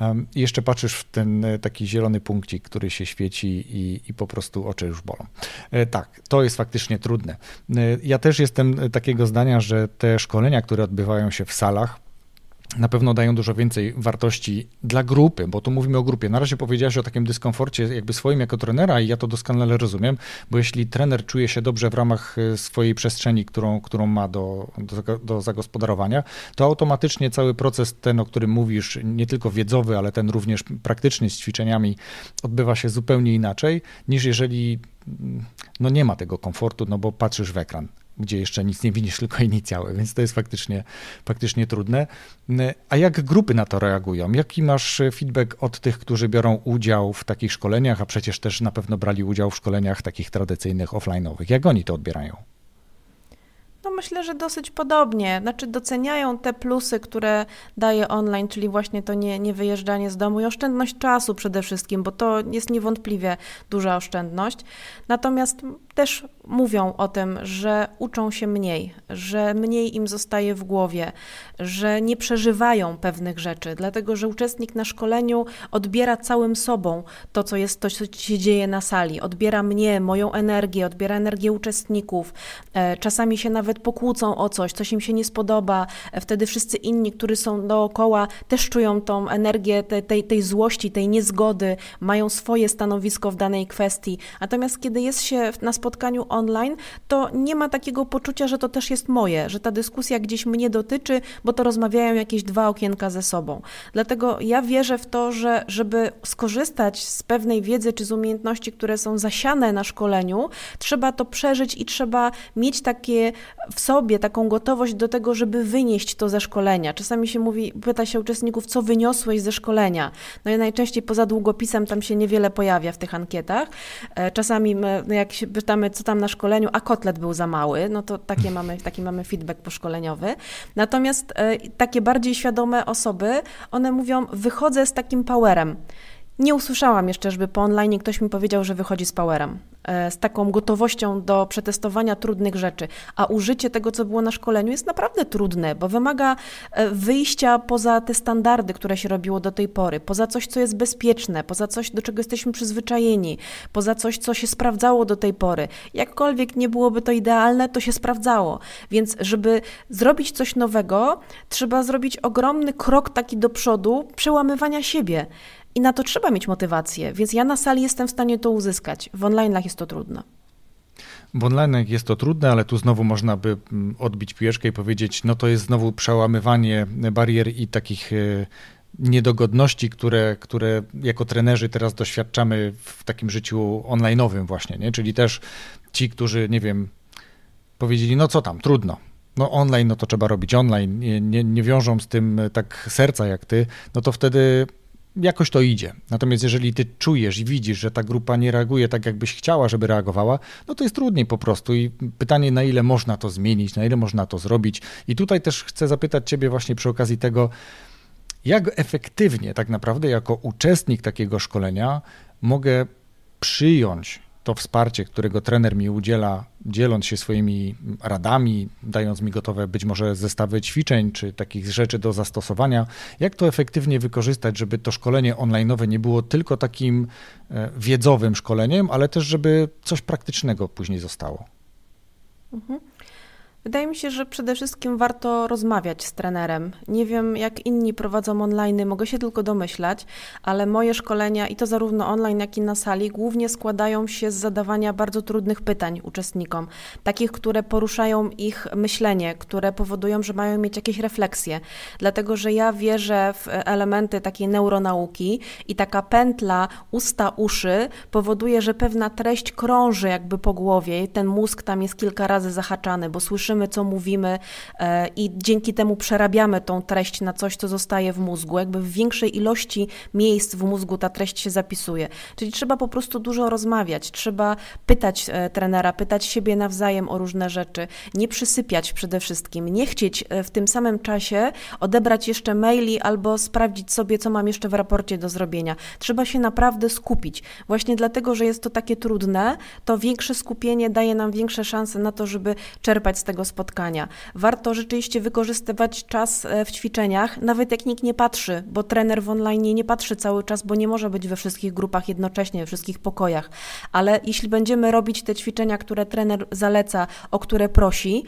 um, i jeszcze patrzysz w ten e, taki zielony punkcik, który się świeci i, i po prostu oczy już bolą. E, tak, to jest faktycznie trudne. E, ja też jestem e, takiego zdania, że te szkolenia, które odbywają się w salach, na pewno dają dużo więcej wartości dla grupy, bo tu mówimy o grupie. Na razie powiedziałaś o takim dyskomforcie jakby swoim jako trenera i ja to doskonale rozumiem, bo jeśli trener czuje się dobrze w ramach y, swojej przestrzeni, którą, którą ma do, do, do zagospodarowania, to automatycznie cały proces ten, o którym mówisz, nie tylko wiedzowy, ale ten również praktyczny z ćwiczeniami odbywa się zupełnie inaczej niż jeżeli mm, no nie ma tego komfortu, no bo patrzysz w ekran gdzie jeszcze nic nie widzisz, tylko inicjały, więc to jest faktycznie, faktycznie trudne. A jak grupy na to reagują? Jaki masz e, feedback od tych, którzy biorą udział w takich szkoleniach, a przecież też na pewno brali udział w szkoleniach takich tradycyjnych, offline'owych? Jak oni to odbierają? No myślę, że dosyć podobnie. Znaczy doceniają te plusy, które daje online, czyli właśnie to nie, nie wyjeżdżanie z domu i oszczędność czasu przede wszystkim, bo to jest niewątpliwie duża oszczędność. Natomiast też mówią o tym, że uczą się mniej, że mniej im zostaje w głowie, że nie przeżywają pewnych rzeczy, dlatego że uczestnik na szkoleniu odbiera całym sobą to, co jest, to, co się dzieje na sali. Odbiera mnie, moją energię, odbiera energię uczestników. E, czasami się nawet pokłócą o coś, coś im się nie spodoba. E, wtedy wszyscy inni, którzy są dookoła, też czują tą energię tej, tej, tej złości, tej niezgody, mają swoje stanowisko w danej kwestii. Natomiast kiedy jest się na spotkaniu, spotkaniu online, to nie ma takiego poczucia, że to też jest moje, że ta dyskusja gdzieś mnie dotyczy, bo to rozmawiają jakieś dwa okienka ze sobą. Dlatego ja wierzę w to, że żeby skorzystać z pewnej wiedzy czy z umiejętności, które są zasiane na szkoleniu, trzeba to przeżyć i trzeba mieć takie w sobie taką gotowość do tego, żeby wynieść to ze szkolenia. Czasami się mówi, pyta się uczestników, co wyniosłeś ze szkolenia. No i najczęściej poza długopisem tam się niewiele pojawia w tych ankietach. E, czasami no jak się pytam pytamy, co tam na szkoleniu, a kotlet był za mały, no to takie mamy, taki mamy feedback poszkoleniowy. Natomiast e, takie bardziej świadome osoby, one mówią, wychodzę z takim powerem. Nie usłyszałam jeszcze, żeby po online ktoś mi powiedział, że wychodzi z powerem, e, z taką gotowością do przetestowania trudnych rzeczy. A użycie tego, co było na szkoleniu, jest naprawdę trudne, bo wymaga e, wyjścia poza te standardy, które się robiło do tej pory, poza coś, co jest bezpieczne, poza coś, do czego jesteśmy przyzwyczajeni, poza coś, co się sprawdzało do tej pory. Jakkolwiek nie byłoby to idealne, to się sprawdzało. Więc, żeby zrobić coś nowego, trzeba zrobić ogromny krok taki do przodu, przełamywania siebie. I na to trzeba mieć motywację, więc ja na sali jestem w stanie to uzyskać. W online'ach jest to trudne. W online'ach jest to trudne, ale tu znowu można by mm, odbić piłeczkę i powiedzieć, no to jest znowu przełamywanie barier i takich e, niedogodności, które, które jako trenerzy teraz doświadczamy w takim życiu online'owym właśnie, nie? Czyli też ci, którzy, nie wiem, powiedzieli, no co tam, trudno, no online, no to trzeba robić online, nie, nie, nie wiążą z tym e, tak serca jak ty, no to wtedy jakoś to idzie. Natomiast jeżeli ty czujesz i widzisz, że ta grupa nie reaguje tak, jakbyś chciała, żeby reagowała, no to jest trudniej po prostu i pytanie, na ile można to zmienić, na ile można to zrobić. I tutaj też chcę zapytać ciebie właśnie przy okazji tego, jak efektywnie tak naprawdę jako uczestnik takiego szkolenia mogę przyjąć to wsparcie, którego trener mi udziela, dzieląc się swoimi radami, dając mi gotowe być może zestawy ćwiczeń czy takich rzeczy do zastosowania, jak to efektywnie wykorzystać, żeby to szkolenie onlineowe nie było tylko takim e, wiedzowym szkoleniem, ale też żeby coś praktycznego później zostało. Mhm. Wydaje mi się, że przede wszystkim warto rozmawiać z trenerem. Nie wiem, jak inni prowadzą online, mogę się tylko domyślać, ale moje szkolenia, i to zarówno online, jak i na sali, głównie składają się z zadawania bardzo trudnych pytań uczestnikom, takich, które poruszają ich myślenie, które powodują, że mają mieć jakieś refleksje. Dlatego, że ja wierzę w elementy takiej neuronauki i taka pętla usta-uszy powoduje, że pewna treść krąży jakby po głowie, ten mózg tam jest kilka razy zahaczany, bo słyszymy, patrzymy, co mówimy e, i dzięki temu przerabiamy tą treść na coś, co zostaje w mózgu. Jakby w większej ilości miejsc w mózgu ta treść się zapisuje. Czyli trzeba po prostu dużo rozmawiać, trzeba pytać e, trenera, pytać siebie nawzajem o różne rzeczy, nie przysypiać przede wszystkim, nie chcieć e, w tym samym czasie odebrać jeszcze maili albo sprawdzić sobie, co mam jeszcze w raporcie do zrobienia. Trzeba się naprawdę skupić. Właśnie dlatego, że jest to takie trudne, to większe skupienie daje nam większe szanse na to, żeby czerpać z tego spotkania. Warto rzeczywiście wykorzystywać czas e, w ćwiczeniach, nawet jak nikt nie patrzy, bo trener w online nie patrzy cały czas, bo nie może być we wszystkich grupach jednocześnie, we wszystkich pokojach. Ale jeśli będziemy robić te ćwiczenia, które trener zaleca, o które prosi,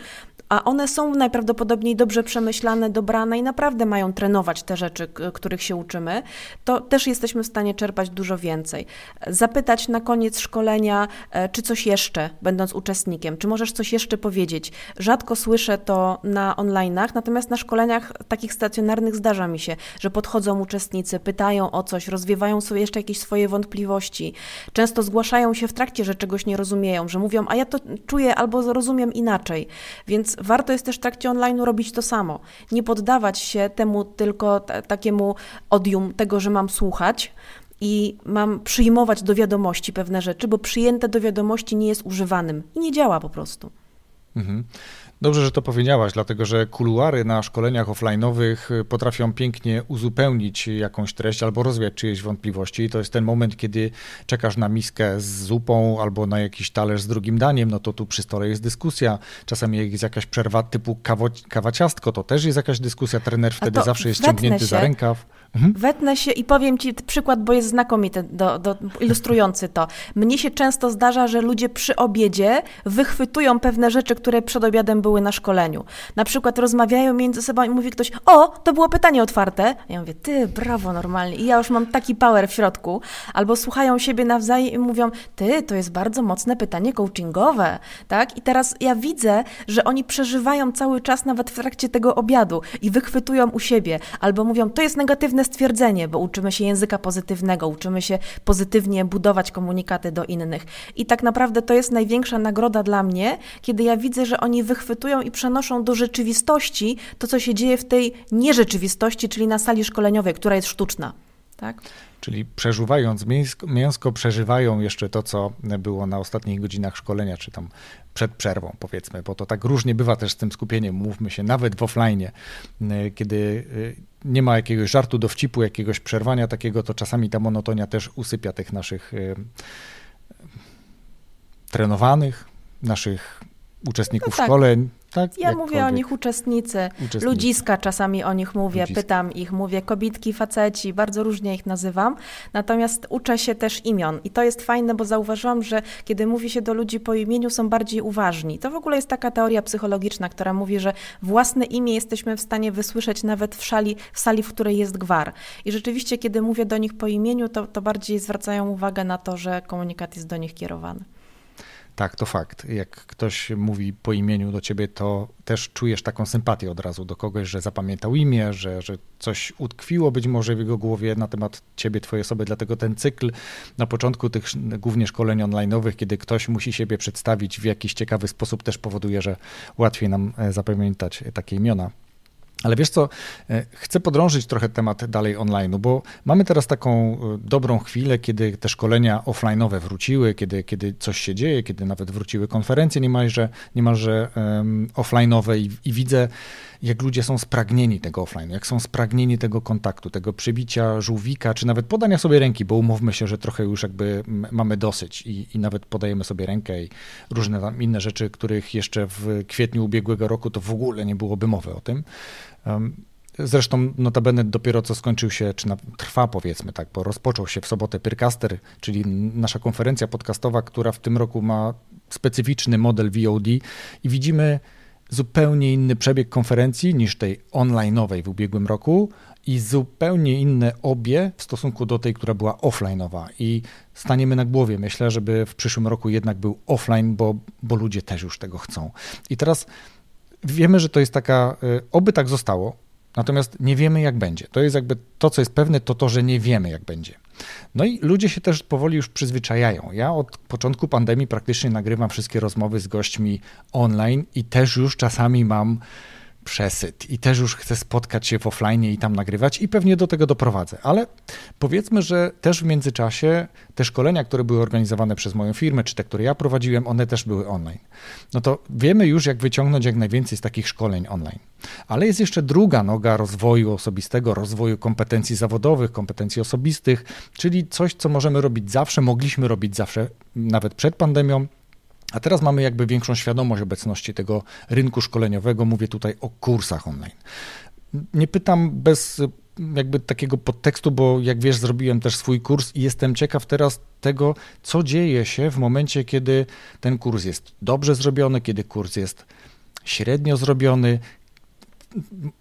a one są najprawdopodobniej dobrze przemyślane, dobrane i naprawdę mają trenować te rzeczy, których się uczymy, to też jesteśmy w stanie czerpać dużo więcej. Zapytać na koniec szkolenia, e, czy coś jeszcze, będąc uczestnikiem, czy możesz coś jeszcze powiedzieć. Rzadko słyszę to na online'ach, natomiast na szkoleniach takich stacjonarnych zdarza mi się, że podchodzą uczestnicy, pytają o coś, rozwiewają sobie jeszcze jakieś swoje wątpliwości. Często zgłaszają się w trakcie, że czegoś nie rozumieją, że mówią, a ja to czuję albo rozumiem inaczej. Więc warto jest też w trakcie online robić to samo. Nie poddawać się temu tylko takiemu odium tego, że mam słuchać, i mam przyjmować do wiadomości pewne rzeczy, bo przyjęte do wiadomości nie jest używanym i nie działa po prostu. Mhm. Dobrze, że to powiedziałaś, dlatego że kuluary na szkoleniach offline'owych y, potrafią pięknie uzupełnić jakąś treść albo rozwiać czyjeś wątpliwości. I to jest ten moment, kiedy czekasz na miskę z zupą albo na jakiś talerz z drugim daniem, no to tu przy stole jest dyskusja. Czasami jest jakaś przerwa typu kawo, kawaciastko, to też jest jakaś dyskusja. Trener wtedy zawsze jest ciągnięty się, za rękaw. Mhm. Wetnę się i powiem ci przykład, bo jest znakomity, do, do, ilustrujący to. Mnie się często zdarza, że ludzie przy obiedzie wychwytują pewne rzeczy, które przed obiadem były na szkoleniu. Na przykład rozmawiają między sobą i mówi ktoś, o, to było pytanie otwarte. Ja mówię, ty, brawo, normalnie. I ja już mam taki power w środku. Albo słuchają siebie nawzajem i mówią, ty, to jest bardzo mocne pytanie coachingowe, tak? I teraz ja widzę, że oni przeżywają cały czas nawet w trakcie tego obiadu i wychwytują u siebie. Albo mówią, to jest negatywne stwierdzenie, bo uczymy się języka pozytywnego, uczymy się pozytywnie budować komunikaty do innych. I tak naprawdę to jest największa nagroda dla mnie, kiedy ja widzę, że oni wychwytują odczytują i przenoszą do rzeczywistości to, co się dzieje w tej nierzeczywistości, czyli na sali szkoleniowej, która jest sztuczna. Tak? Czyli przeżuwając mięsko, mięsko, przeżywają jeszcze to, co było na ostatnich godzinach szkolenia, czy tam przed przerwą, powiedzmy, bo to tak różnie bywa też z tym skupieniem, mówmy się, nawet w offline, y, kiedy y, nie ma jakiegoś żartu, dowcipu, jakiegoś przerwania takiego, to czasami ta monotonia też usypia tych naszych y, trenowanych, naszych uczestników no tak. szkoleń. Tak? Ja mówię o nich uczestnicy. uczestnicy. Ludziska czasami o nich mówię, pytam ich, mówię kobitki, faceci, bardzo różnie ich nazywam. Natomiast uczę się też imion i to jest fajne, bo zauważyłam, że kiedy mówi się do ludzi po imieniu, są bardziej uważni. To w ogóle jest taka teoria psychologiczna, która mówi, że własne imię jesteśmy w stanie wysłyszeć nawet w, szali, w sali, w której jest gwar. I rzeczywiście, kiedy mówię do nich po imieniu, to, to bardziej zwracają uwagę na to, że komunikat jest do nich kierowany. Tak, to fakt. Jak ktoś mówi po imieniu do ciebie, to też czujesz taką sympatię od razu do kogoś, że zapamiętał imię, że, że coś utkwiło być może w jego głowie na temat ciebie, twojej osoby. Dlatego ten cykl na początku tych głównie szkoleń online'owych, kiedy ktoś musi siebie przedstawić w jakiś ciekawy sposób, też powoduje, że łatwiej nam e, zapamiętać takie imiona. Ale wiesz co, e, chcę podrążyć trochę temat dalej online, bo mamy teraz taką e, dobrą chwilę, kiedy te szkolenia offline'owe wróciły, kiedy, kiedy coś się dzieje, kiedy nawet wróciły konferencje niemalże, niemalże um, offline'owe i, i widzę, jak ludzie są spragnieni tego offline, jak są spragnieni tego kontaktu, tego przybicia żółwika, czy nawet podania sobie ręki, bo umówmy się, że trochę już jakby mamy dosyć i, i nawet podajemy sobie rękę i różne tam inne rzeczy, których jeszcze w kwietniu ubiegłego roku to w ogóle nie byłoby mowy o tym. Zresztą notabene dopiero co skończył się, czy na, trwa powiedzmy tak, bo rozpoczął się w sobotę Pyrcaster, czyli nasza konferencja podcastowa, która w tym roku ma specyficzny model VOD i widzimy zupełnie inny przebieg konferencji niż tej onlineowej w ubiegłym roku i zupełnie inne obie w stosunku do tej, która była offlineowa. I staniemy na głowie, myślę, żeby w przyszłym roku jednak był offline, bo, bo ludzie też już tego chcą. I teraz wiemy, że to jest taka, y, oby tak zostało, Natomiast nie wiemy, jak będzie. To jest jakby to, co jest pewne, to to, że nie wiemy, jak będzie. No i ludzie się też powoli już przyzwyczajają. Ja od początku pandemii praktycznie nagrywam wszystkie rozmowy z gośćmi online i też już czasami mam przesyt i też już chcę spotkać się w offline i tam nagrywać i pewnie do tego doprowadzę. Ale powiedzmy, że też w międzyczasie te szkolenia, które były organizowane przez moją firmę, czy te, które ja prowadziłem, one też były online. No to wiemy już, jak wyciągnąć jak najwięcej z takich szkoleń online. Ale jest jeszcze druga noga rozwoju osobistego, rozwoju kompetencji zawodowych, kompetencji osobistych, czyli coś, co możemy robić zawsze, mogliśmy robić zawsze, nawet przed pandemią, a teraz mamy jakby większą świadomość obecności tego rynku szkoleniowego. Mówię tutaj o kursach online. Nie pytam bez mm, jakby takiego podtekstu, bo jak wiesz, zrobiłem też swój kurs i jestem ciekaw teraz tego, co dzieje się w momencie, kiedy ten kurs jest dobrze zrobiony, kiedy kurs jest średnio zrobiony.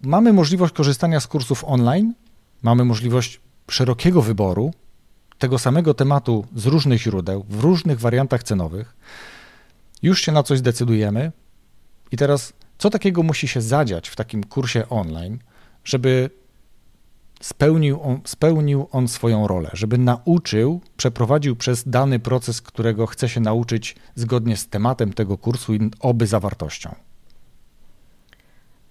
Mamy możliwość korzystania z kursów online, mamy możliwość szerokiego wyboru tego samego tematu z różnych źródeł, w różnych wariantach cenowych. Już się na coś decydujemy i teraz co takiego musi się zadziać w takim kursie online, żeby spełnił on, spełnił on swoją rolę, żeby nauczył, przeprowadził przez dany proces, którego chce się nauczyć zgodnie z tematem tego kursu i oby zawartością.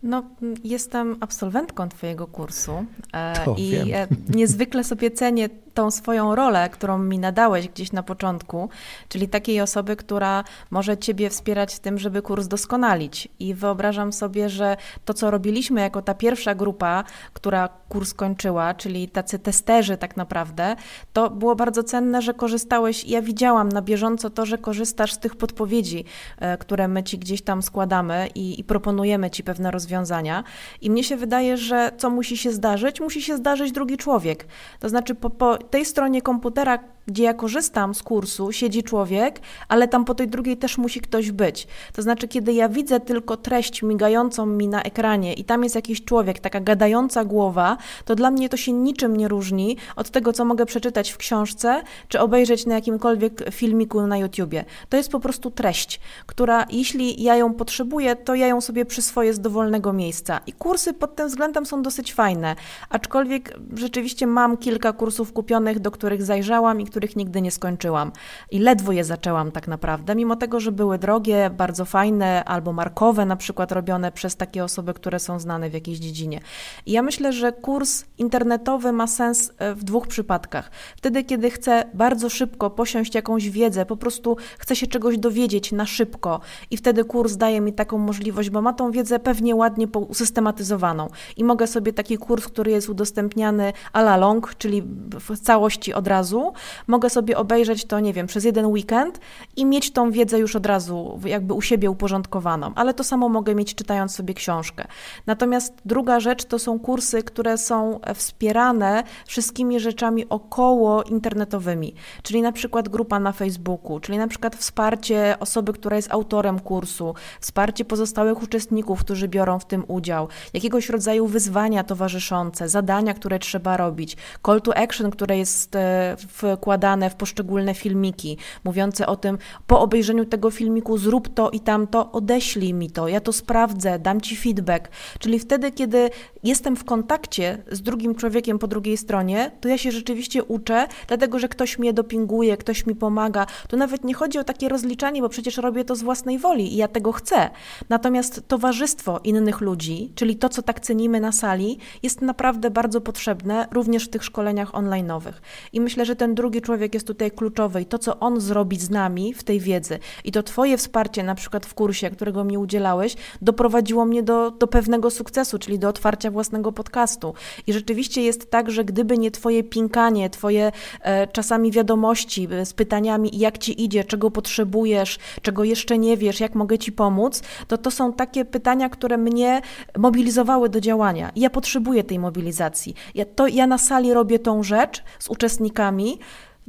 No, jestem absolwentką Twojego kursu e, to i wiem. E, niezwykle sobie cenię tą swoją rolę, którą mi nadałeś gdzieś na początku, czyli takiej osoby, która może Ciebie wspierać w tym, żeby kurs doskonalić. I wyobrażam sobie, że to, co robiliśmy jako ta pierwsza grupa, która kurs kończyła, czyli tacy testerzy tak naprawdę, to było bardzo cenne, że korzystałeś. Ja widziałam na bieżąco to, że korzystasz z tych podpowiedzi, e, które my Ci gdzieś tam składamy i, i proponujemy Ci pewne rozwiązania rozwiązania. I mnie się wydaje, że co musi się zdarzyć? Musi się zdarzyć drugi człowiek. To znaczy, po, po tej stronie komputera, gdzie ja korzystam z kursu, siedzi człowiek, ale tam po tej drugiej też musi ktoś być. To znaczy, kiedy ja widzę tylko treść migającą mi na ekranie i tam jest jakiś człowiek, taka gadająca głowa, to dla mnie to się niczym nie różni od tego, co mogę przeczytać w książce, czy obejrzeć na jakimkolwiek filmiku na YouTubie. To jest po prostu treść, która jeśli ja ją potrzebuję, to ja ją sobie przyswoję z dowolnego miejsca. I kursy pod tym względem są dosyć fajne, aczkolwiek rzeczywiście mam kilka kursów kupionych, do których zajrzałam i których nigdy nie skończyłam. I ledwo je zaczęłam tak naprawdę, mimo tego, że były drogie, bardzo fajne albo markowe, na przykład robione przez takie osoby, które są znane w jakiejś dziedzinie. I ja myślę, że kurs internetowy ma sens e, w dwóch przypadkach. Wtedy, kiedy chcę bardzo szybko posiąść jakąś wiedzę, po prostu chcę się czegoś dowiedzieć na szybko i wtedy kurs daje mi taką możliwość, bo ma tą wiedzę pewnie ładnie usystematyzowaną i mogę sobie taki kurs, który jest udostępniany a la long, czyli w całości od razu, mogę sobie obejrzeć to, nie wiem, przez jeden weekend i mieć tą wiedzę już od razu jakby u siebie uporządkowaną, ale to samo mogę mieć czytając sobie książkę. Natomiast druga rzecz to są kursy, które są wspierane wszystkimi rzeczami około internetowymi, czyli na przykład grupa na Facebooku, czyli na przykład wsparcie osoby, która jest autorem kursu, wsparcie pozostałych uczestników, którzy biorą w tym udział, jakiegoś rodzaju wyzwania towarzyszące, zadania, które trzeba robić, call to action, które jest wkładane poukładane w poszczególne filmiki, mówiące o tym, po obejrzeniu tego filmiku zrób to i tamto, odeślij mi to, ja to sprawdzę, dam ci feedback. Czyli wtedy, kiedy jestem w kontakcie z drugim człowiekiem po drugiej stronie, to ja się rzeczywiście uczę, dlatego że ktoś mnie dopinguje, ktoś mi pomaga. to nawet nie chodzi o takie rozliczanie, bo przecież robię to z własnej woli i ja tego chcę. Natomiast towarzystwo innych ludzi, czyli to, co tak cenimy na sali, jest naprawdę bardzo potrzebne również w tych szkoleniach online'owych. I myślę, że ten drugi człowiek jest tutaj kluczowy i to, co on zrobi z nami w tej wiedzy i to twoje wsparcie na przykład w kursie, którego mi udzielałeś, doprowadziło mnie do, do pewnego sukcesu, czyli do otwarcia własnego podcastu. I rzeczywiście jest tak, że gdyby nie twoje pinkanie, twoje e, czasami wiadomości e, z pytaniami, jak ci idzie, czego potrzebujesz, czego jeszcze nie wiesz, jak mogę ci pomóc, to to są takie pytania, które mnie mobilizowały do działania. I ja potrzebuję tej mobilizacji. Ja, to ja na sali robię tą rzecz z uczestnikami,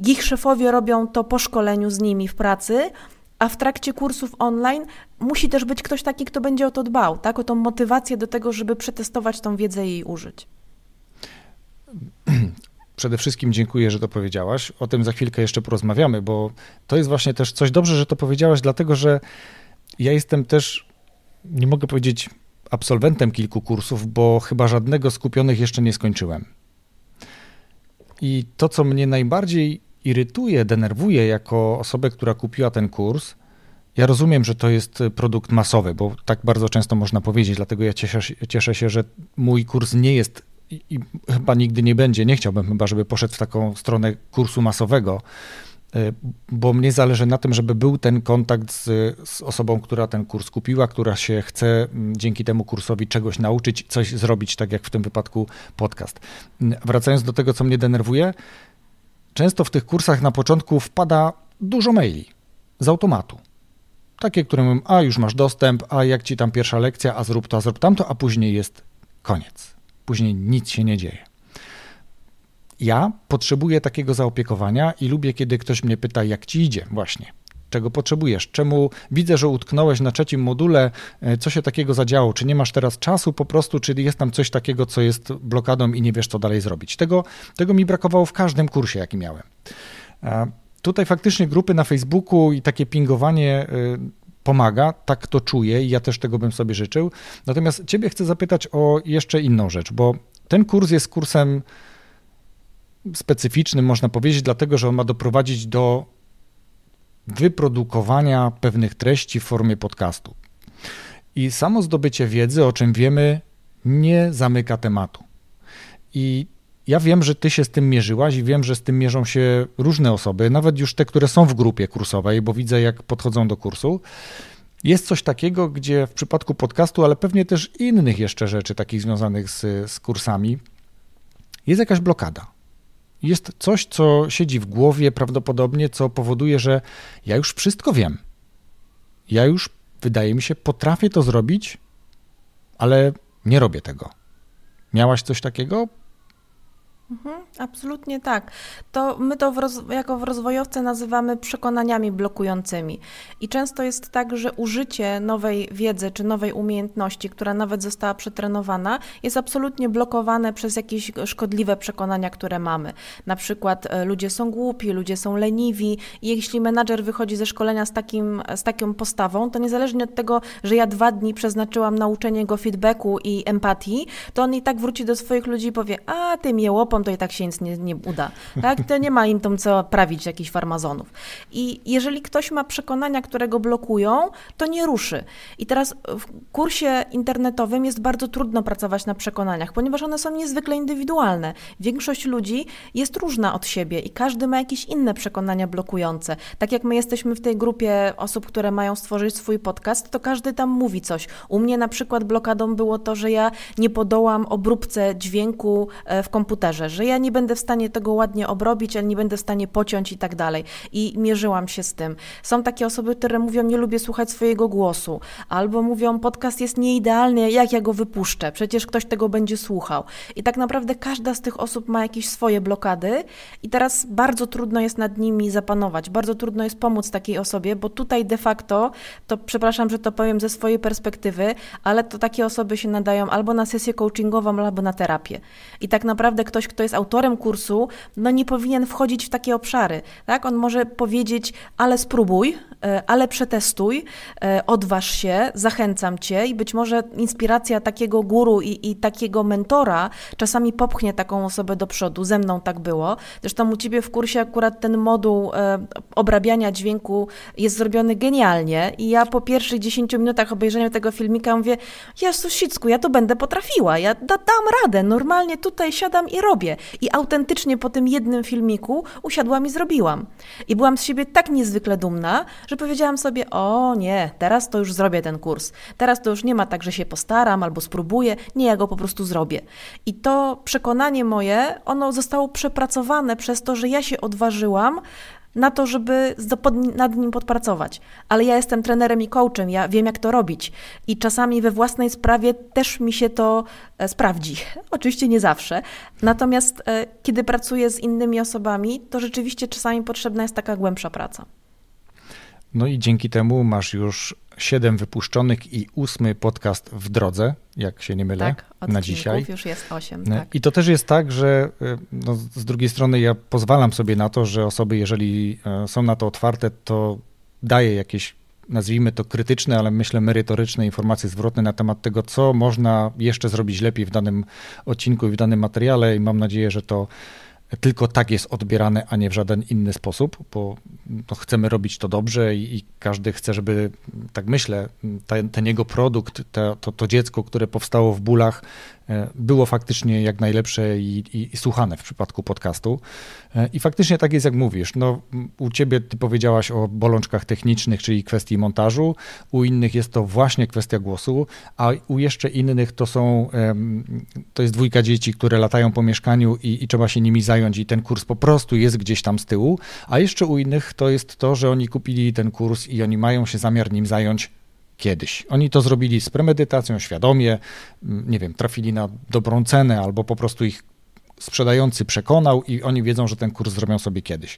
ich szefowie robią to po szkoleniu z nimi w pracy, a w trakcie kursów online musi też być ktoś taki, kto będzie o to dbał, tak? o tą motywację do tego, żeby przetestować tą wiedzę i jej użyć. Przede wszystkim dziękuję, że to powiedziałaś. O tym za chwilkę jeszcze porozmawiamy, bo to jest właśnie też coś dobrze, że to powiedziałaś, dlatego że ja jestem też, nie mogę powiedzieć absolwentem kilku kursów, bo chyba żadnego skupionych jeszcze nie skończyłem. I to, co mnie najbardziej irytuje, denerwuje jako osobę, która kupiła ten kurs, ja rozumiem, że to jest y, produkt masowy, bo tak bardzo często można powiedzieć, dlatego ja cieszę, cieszę się, że mój kurs nie jest i, i chyba nigdy nie będzie. Nie chciałbym chyba, żeby poszedł w taką stronę kursu masowego, y, bo mnie zależy na tym, żeby był ten kontakt z, z, osobą, która ten kurs kupiła, która się chce mm, dzięki temu kursowi czegoś nauczyć, coś zrobić, tak jak w tym wypadku podcast. Wracając do tego, co mnie denerwuje, Często w tych kursach na początku wpada dużo maili z automatu. Takie, które mówią, a już masz dostęp, a jak ci tam pierwsza lekcja, a zrób to, a zrób tamto, a później jest koniec. Później nic się nie dzieje. Ja potrzebuję takiego zaopiekowania i lubię, kiedy ktoś mnie pyta, jak ci idzie, właśnie czego potrzebujesz, czemu widzę, że utknąłeś na trzecim module, e, co się takiego zadziało, czy nie masz teraz czasu po prostu, czy jest tam coś takiego, co jest blokadą i nie wiesz, co dalej zrobić. Tego, tego mi brakowało w każdym kursie, jaki miałem. E, tutaj faktycznie grupy na Facebooku i takie pingowanie e, pomaga, tak to czuję i ja też tego bym sobie życzył. Natomiast Ciebie chcę zapytać o jeszcze inną rzecz, bo ten kurs jest kursem specyficznym, można powiedzieć, dlatego że on ma doprowadzić do wyprodukowania pewnych treści w formie podcastu. I samo zdobycie wiedzy, o czym wiemy, nie zamyka tematu. I ja wiem, że ty się z tym mierzyłaś i wiem, że z tym mierzą się różne osoby, nawet już te, które są w grupie kursowej, bo widzę, jak podchodzą do kursu. Jest coś takiego, gdzie w przypadku podcastu, ale pewnie też innych jeszcze rzeczy, takich związanych z, z kursami, jest jakaś blokada jest coś, co siedzi w głowie prawdopodobnie, co powoduje, że ja już wszystko wiem. Ja już, wydaje mi się, potrafię to zrobić, ale nie robię tego. Miałaś coś takiego? Mhm, absolutnie tak. To my to w jako w rozwojowce nazywamy przekonaniami blokującymi. I często jest tak, że użycie nowej wiedzy czy nowej umiejętności, która nawet została przetrenowana, jest absolutnie blokowane przez jakieś szkodliwe przekonania, które mamy. Na przykład e, ludzie są głupi, ludzie są leniwi i jeśli menadżer wychodzi ze szkolenia z, takim, z taką postawą, to niezależnie od tego, że ja dwa dni przeznaczyłam na uczenie go feedbacku i empatii, to on i tak wróci do swoich ludzi i powie, a ty miło" to i tak się nic nie, nie uda. Tak? To nie ma im tam co prawić jakichś farmazonów. I jeżeli ktoś ma przekonania, które go blokują, to nie ruszy. I teraz w kursie internetowym jest bardzo trudno pracować na przekonaniach, ponieważ one są niezwykle indywidualne. Większość ludzi jest różna od siebie i każdy ma jakieś inne przekonania blokujące. Tak jak my jesteśmy w tej grupie osób, które mają stworzyć swój podcast, to każdy tam mówi coś. U mnie na przykład blokadą było to, że ja nie podołam obróbce dźwięku e, w komputerze, też, że ja nie będę w stanie tego ładnie obrobić, ale nie będę w stanie pociąć i tak dalej. I mierzyłam się z tym. Są takie osoby, które mówią, nie lubię słuchać swojego głosu, albo mówią, podcast jest nieidealny, jak ja go wypuszczę, przecież ktoś tego będzie słuchał. I tak naprawdę każda z tych osób ma jakieś swoje blokady i teraz bardzo trudno jest nad nimi zapanować, bardzo trudno jest pomóc takiej osobie, bo tutaj de facto, to przepraszam, że to powiem ze swojej perspektywy, ale to takie osoby się nadają albo na sesję coachingową, albo na terapię. I tak naprawdę ktoś, kto kto jest autorem kursu, no nie powinien wchodzić w takie obszary. Tak? On może powiedzieć, ale spróbuj, e, ale przetestuj, e, odważ się, zachęcam cię i być może inspiracja takiego guru i, i takiego mentora czasami popchnie taką osobę do przodu. Ze mną tak było. Zresztą u ciebie w kursie akurat ten moduł e, obrabiania dźwięku jest zrobiony genialnie i ja po pierwszych 10 minutach obejrzenia tego filmika mówię, Jezus Sicku, ja to będę potrafiła, ja da, dam radę, normalnie tutaj siadam i robię. I autentycznie po tym jednym filmiku usiadłam i zrobiłam. I byłam z siebie tak niezwykle dumna, że powiedziałam sobie: O nie, teraz to już zrobię ten kurs. Teraz to już nie ma tak, że się postaram albo spróbuję. Nie, ja go po prostu zrobię. I to przekonanie moje, ono zostało przepracowane przez to, że ja się odważyłam na to, żeby nad nim podpracować. Ale ja jestem trenerem i coachem, ja wiem, jak to robić. I czasami we własnej sprawie też mi się to e, sprawdzi. Oczywiście nie zawsze. Natomiast e, kiedy pracuję z innymi osobami, to rzeczywiście czasami potrzebna jest taka głębsza praca. No i dzięki temu masz już siedem wypuszczonych i ósmy podcast w drodze, jak się nie mylę, tak, odcinków na dzisiaj. już jest osiem. E, tak. I to też jest tak, że e, no, z drugiej strony ja pozwalam sobie na to, że osoby, jeżeli e, są na to otwarte, to daję jakieś nazwijmy to krytyczne, ale myślę merytoryczne informacje zwrotne na temat tego, co można jeszcze zrobić lepiej w danym odcinku i w danym materiale i mam nadzieję, że to tylko tak jest odbierane, a nie w żaden inny sposób, bo mm, no, chcemy robić to dobrze i, i każdy chce, żeby, mm, tak myślę, mm, ten, ten jego produkt, to, to dziecko, które powstało w bólach, E, było faktycznie jak najlepsze i, i, i, słuchane w przypadku podcastu. E, I faktycznie tak jest, jak mówisz. No, u ciebie ty powiedziałaś o bolączkach technicznych, czyli kwestii montażu, u innych jest to właśnie kwestia głosu, a u jeszcze innych to są, to jest dwójka dzieci, które latają po mieszkaniu i, i trzeba się nimi zająć i ten kurs po prostu jest gdzieś tam z tyłu, a jeszcze u innych to jest to, że oni kupili ten kurs i oni mają się zamiar nim zająć kiedyś. Oni to zrobili z premedytacją, świadomie, mm, nie wiem, trafili na dobrą cenę albo po prostu ich sprzedający przekonał i oni wiedzą, że ten kurs zrobią sobie kiedyś.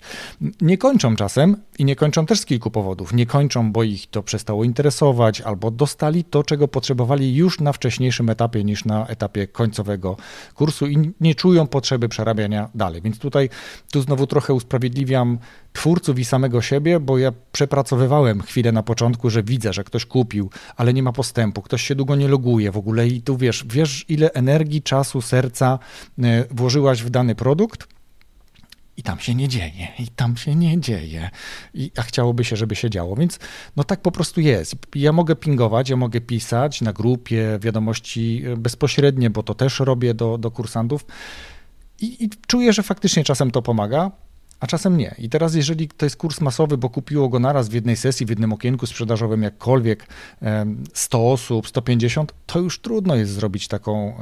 Nie kończą czasem i nie kończą też z kilku powodów. Nie kończą, bo ich to przestało interesować albo dostali to, czego potrzebowali już na wcześniejszym etapie niż na etapie końcowego kursu i nie czują potrzeby przerabiania dalej. Więc tutaj tu znowu trochę usprawiedliwiam twórców i samego siebie, bo ja przepracowywałem chwilę na początku, że widzę, że ktoś kupił, ale nie ma postępu, ktoś się długo nie loguje w ogóle i tu wiesz, wiesz ile energii, czasu, serca e, włożyłaś w dany produkt. I tam się nie dzieje, i tam się nie dzieje, I, a chciałoby się, żeby się działo, więc no tak po prostu jest. Ja mogę pingować, ja mogę pisać na grupie, wiadomości e, bezpośrednie, bo to też robię do, do kursantów I, i czuję, że faktycznie czasem to pomaga, a czasem nie. I teraz, jeżeli to jest kurs masowy, bo kupiło go naraz w jednej sesji, w jednym okienku sprzedażowym, jakkolwiek 100 osób, 150, to już trudno jest zrobić taką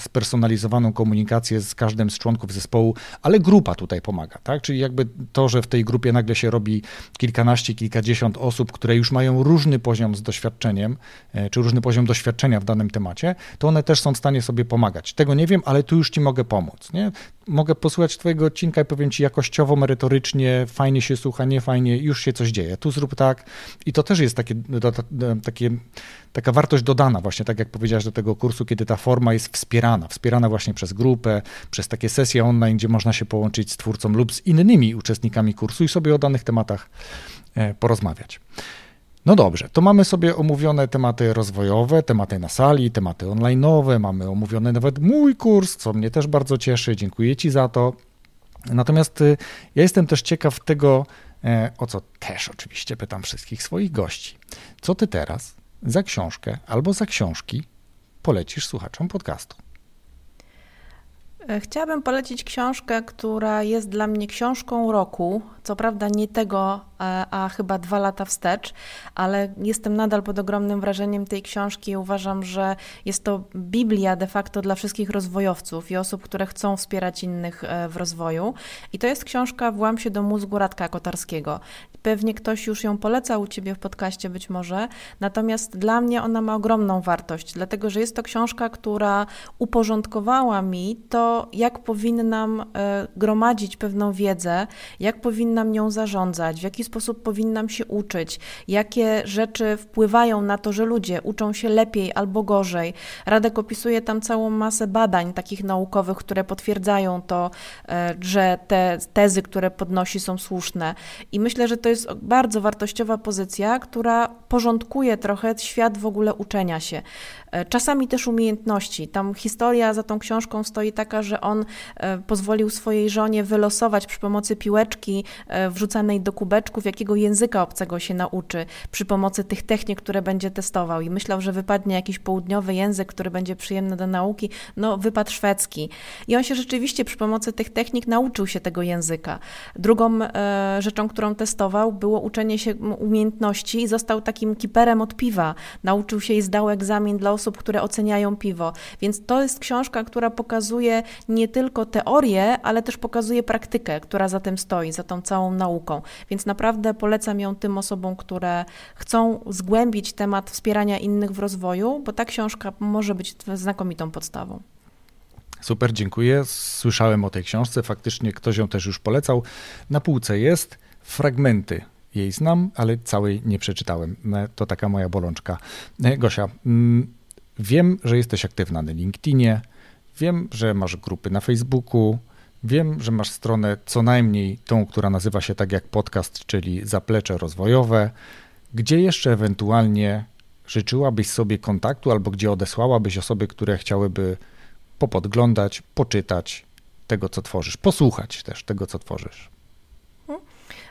spersonalizowaną komunikację z każdym z członków zespołu, ale grupa tutaj pomaga, tak? Czyli jakby to, że w tej grupie nagle się robi kilkanaście, kilkadziesiąt osób, które już mają różny poziom z doświadczeniem, e, czy różny poziom doświadczenia w danym temacie, to one też są w stanie sobie pomagać. Tego nie wiem, ale tu już ci mogę pomóc, nie? Mogę posłuchać twojego odcinka i powiem ci jakościowo, ciekawo, merytorycznie, fajnie się słucha, nie fajnie, już się coś dzieje, tu zrób tak. I to też jest takie, takie, taka wartość dodana właśnie, tak jak powiedziałeś do tego kursu, kiedy ta forma jest wspierana, wspierana właśnie przez grupę, przez takie sesje online, gdzie można się połączyć z twórcą lub z innymi uczestnikami kursu i sobie o danych tematach e, porozmawiać. No dobrze, to mamy sobie omówione tematy rozwojowe, tematy na sali, tematy online'owe, mamy omówiony nawet mój kurs, co mnie też bardzo cieszy, dziękuję Ci za to. Natomiast y, ja jestem też ciekaw tego, e, o co też oczywiście pytam wszystkich swoich gości. Co ty teraz za książkę albo za książki polecisz słuchaczom podcastu? E, chciałabym polecić książkę, która jest dla mnie książką roku. Co prawda nie tego E, a chyba dwa lata wstecz, ale jestem nadal pod ogromnym wrażeniem tej książki i uważam, że jest to Biblia de facto dla wszystkich rozwojowców i osób, które chcą wspierać innych e, w rozwoju. I to jest książka Włam się do mózgu Radka Kotarskiego. Pewnie ktoś już ją polecał u Ciebie w podcaście być może, natomiast dla mnie ona ma ogromną wartość, dlatego że jest to książka, która uporządkowała mi to, jak powinnam e, gromadzić pewną wiedzę, jak powinnam nią zarządzać, w jaki sposób powinnam się uczyć, jakie rzeczy wpływają na to, że ludzie uczą się lepiej albo gorzej. Radek opisuje tam całą masę badań takich naukowych, które potwierdzają to, e, że te tezy, które podnosi, są słuszne. I myślę, że to jest bardzo wartościowa pozycja, która porządkuje trochę świat w ogóle uczenia się. E, czasami też umiejętności. Tam historia za tą książką stoi taka, że on e, pozwolił swojej żonie wylosować przy pomocy piłeczki wrzucanej do kubeczku, jakiego języka obcego się nauczy przy pomocy tych technik, które będzie testował. I myślał, że wypadnie jakiś południowy język, który będzie przyjemny do nauki, no wypadł szwedzki. I on się rzeczywiście przy pomocy tych technik nauczył się tego języka. Drugą e, rzeczą, którą testował, było uczenie się umiejętności i został takim kiperem od piwa. Nauczył się i zdał egzamin dla osób, które oceniają piwo. Więc to jest książka, która pokazuje nie tylko teorię, ale też pokazuje praktykę, która za tym stoi, za tą całą nauką. Więc naprawdę naprawdę polecam ją tym osobom, które chcą zgłębić temat wspierania innych w rozwoju, bo ta książka może być znakomitą podstawą. Super, dziękuję. Słyszałem o tej książce, faktycznie ktoś ją też już polecał. Na półce jest fragmenty. Jej znam, ale całej nie przeczytałem. E, to taka moja bolączka. E, Gosia, mm, wiem, że jesteś aktywna na LinkedInie, wiem, że masz grupy na Facebooku, Wiem, że masz stronę co najmniej tą, która nazywa się tak jak podcast, czyli Zaplecze Rozwojowe. Gdzie jeszcze ewentualnie życzyłabyś sobie kontaktu albo gdzie odesłałabyś osoby, które chciałyby popodglądać, poczytać tego, co tworzysz, posłuchać też tego, co tworzysz?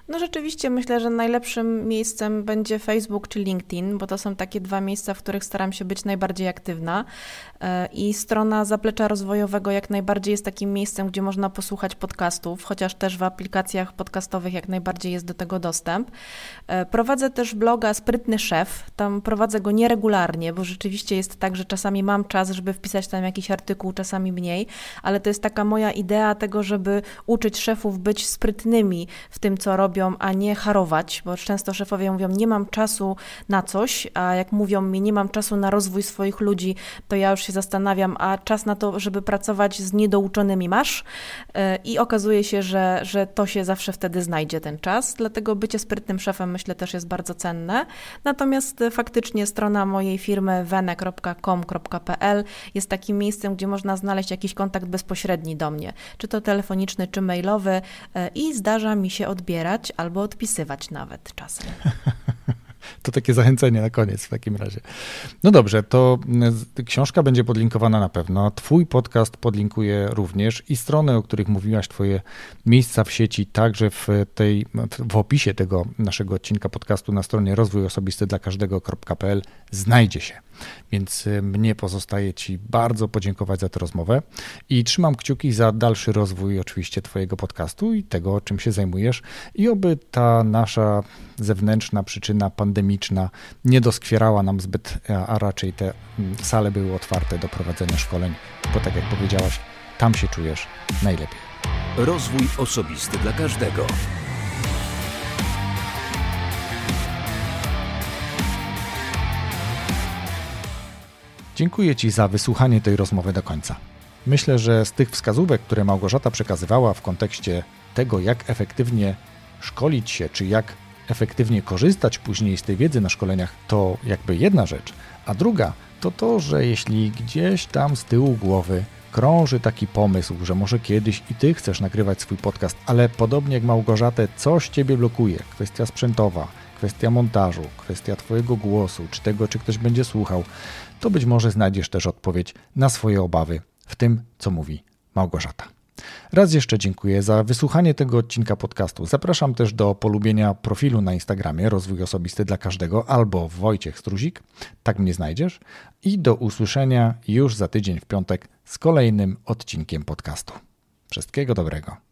No rzeczywiście myślę, że najlepszym miejscem będzie Facebook czy LinkedIn, bo to są takie dwa miejsca, w których staram się być najbardziej aktywna. E, I strona zaplecza rozwojowego jak najbardziej jest takim miejscem, gdzie można posłuchać podcastów, chociaż też w aplikacjach podcastowych jak najbardziej jest do tego dostęp. E, prowadzę też bloga Sprytny Szef. Tam prowadzę go nieregularnie, bo rzeczywiście jest tak, że czasami mam czas, żeby wpisać tam jakiś artykuł, czasami mniej, ale to jest taka moja idea tego, żeby uczyć szefów być sprytnymi w tym, co robią robią, a nie harować, bo często szefowie mówią, nie mam czasu na coś, a jak mówią mi, nie mam czasu na rozwój swoich ludzi, to ja już się zastanawiam, a czas na to, żeby pracować z niedouczonymi masz? E, I okazuje się, że, że to się zawsze wtedy znajdzie ten czas, dlatego bycie sprytnym szefem myślę też jest bardzo cenne. Natomiast e, faktycznie strona mojej firmy wene.com.pl jest takim miejscem, gdzie można znaleźć jakiś kontakt bezpośredni do mnie, czy to telefoniczny, czy mailowy e, i zdarza mi się odbierać albo odpisywać nawet czasem. To takie zachęcenie na koniec w takim razie. No dobrze, to książka będzie podlinkowana na pewno. Twój podcast podlinkuje również i strony, o których mówiłaś, twoje miejsca w sieci, także w, tej, w opisie tego naszego odcinka podcastu na stronie rozwój osobisty dla każdego.pl znajdzie się. Więc y, mnie pozostaje Ci bardzo podziękować za tę rozmowę i trzymam kciuki za dalszy rozwój oczywiście Twojego podcastu i tego, czym się zajmujesz i oby ta nasza zewnętrzna przyczyna pandemiczna nie doskwierała nam zbyt, a raczej te mm, sale były otwarte do prowadzenia szkoleń, bo tak jak powiedziałaś, tam się czujesz najlepiej. Rozwój osobisty dla każdego. Dziękuję Ci za wysłuchanie tej rozmowy do końca. Myślę, że z tych wskazówek, które Małgorzata przekazywała w kontekście tego, jak efektywnie szkolić się, czy jak efektywnie korzystać później z tej wiedzy na szkoleniach, to jakby jedna rzecz. A druga to to, że jeśli gdzieś tam z tyłu głowy krąży taki pomysł, że może kiedyś i ty chcesz nagrywać swój podcast, ale podobnie jak Małgorzatę, coś ciebie blokuje. Kwestia sprzętowa, kwestia montażu, kwestia twojego głosu, czy tego, czy ktoś będzie słuchał to być może znajdziesz też odpowiedź na swoje obawy w tym, co mówi Małgorzata. Raz jeszcze dziękuję za wysłuchanie tego odcinka podcastu. Zapraszam też do polubienia profilu na Instagramie Rozwój Osobisty dla Każdego albo Wojciech Struzik, tak mnie znajdziesz. I do usłyszenia już za tydzień w piątek z kolejnym odcinkiem podcastu. Wszystkiego dobrego.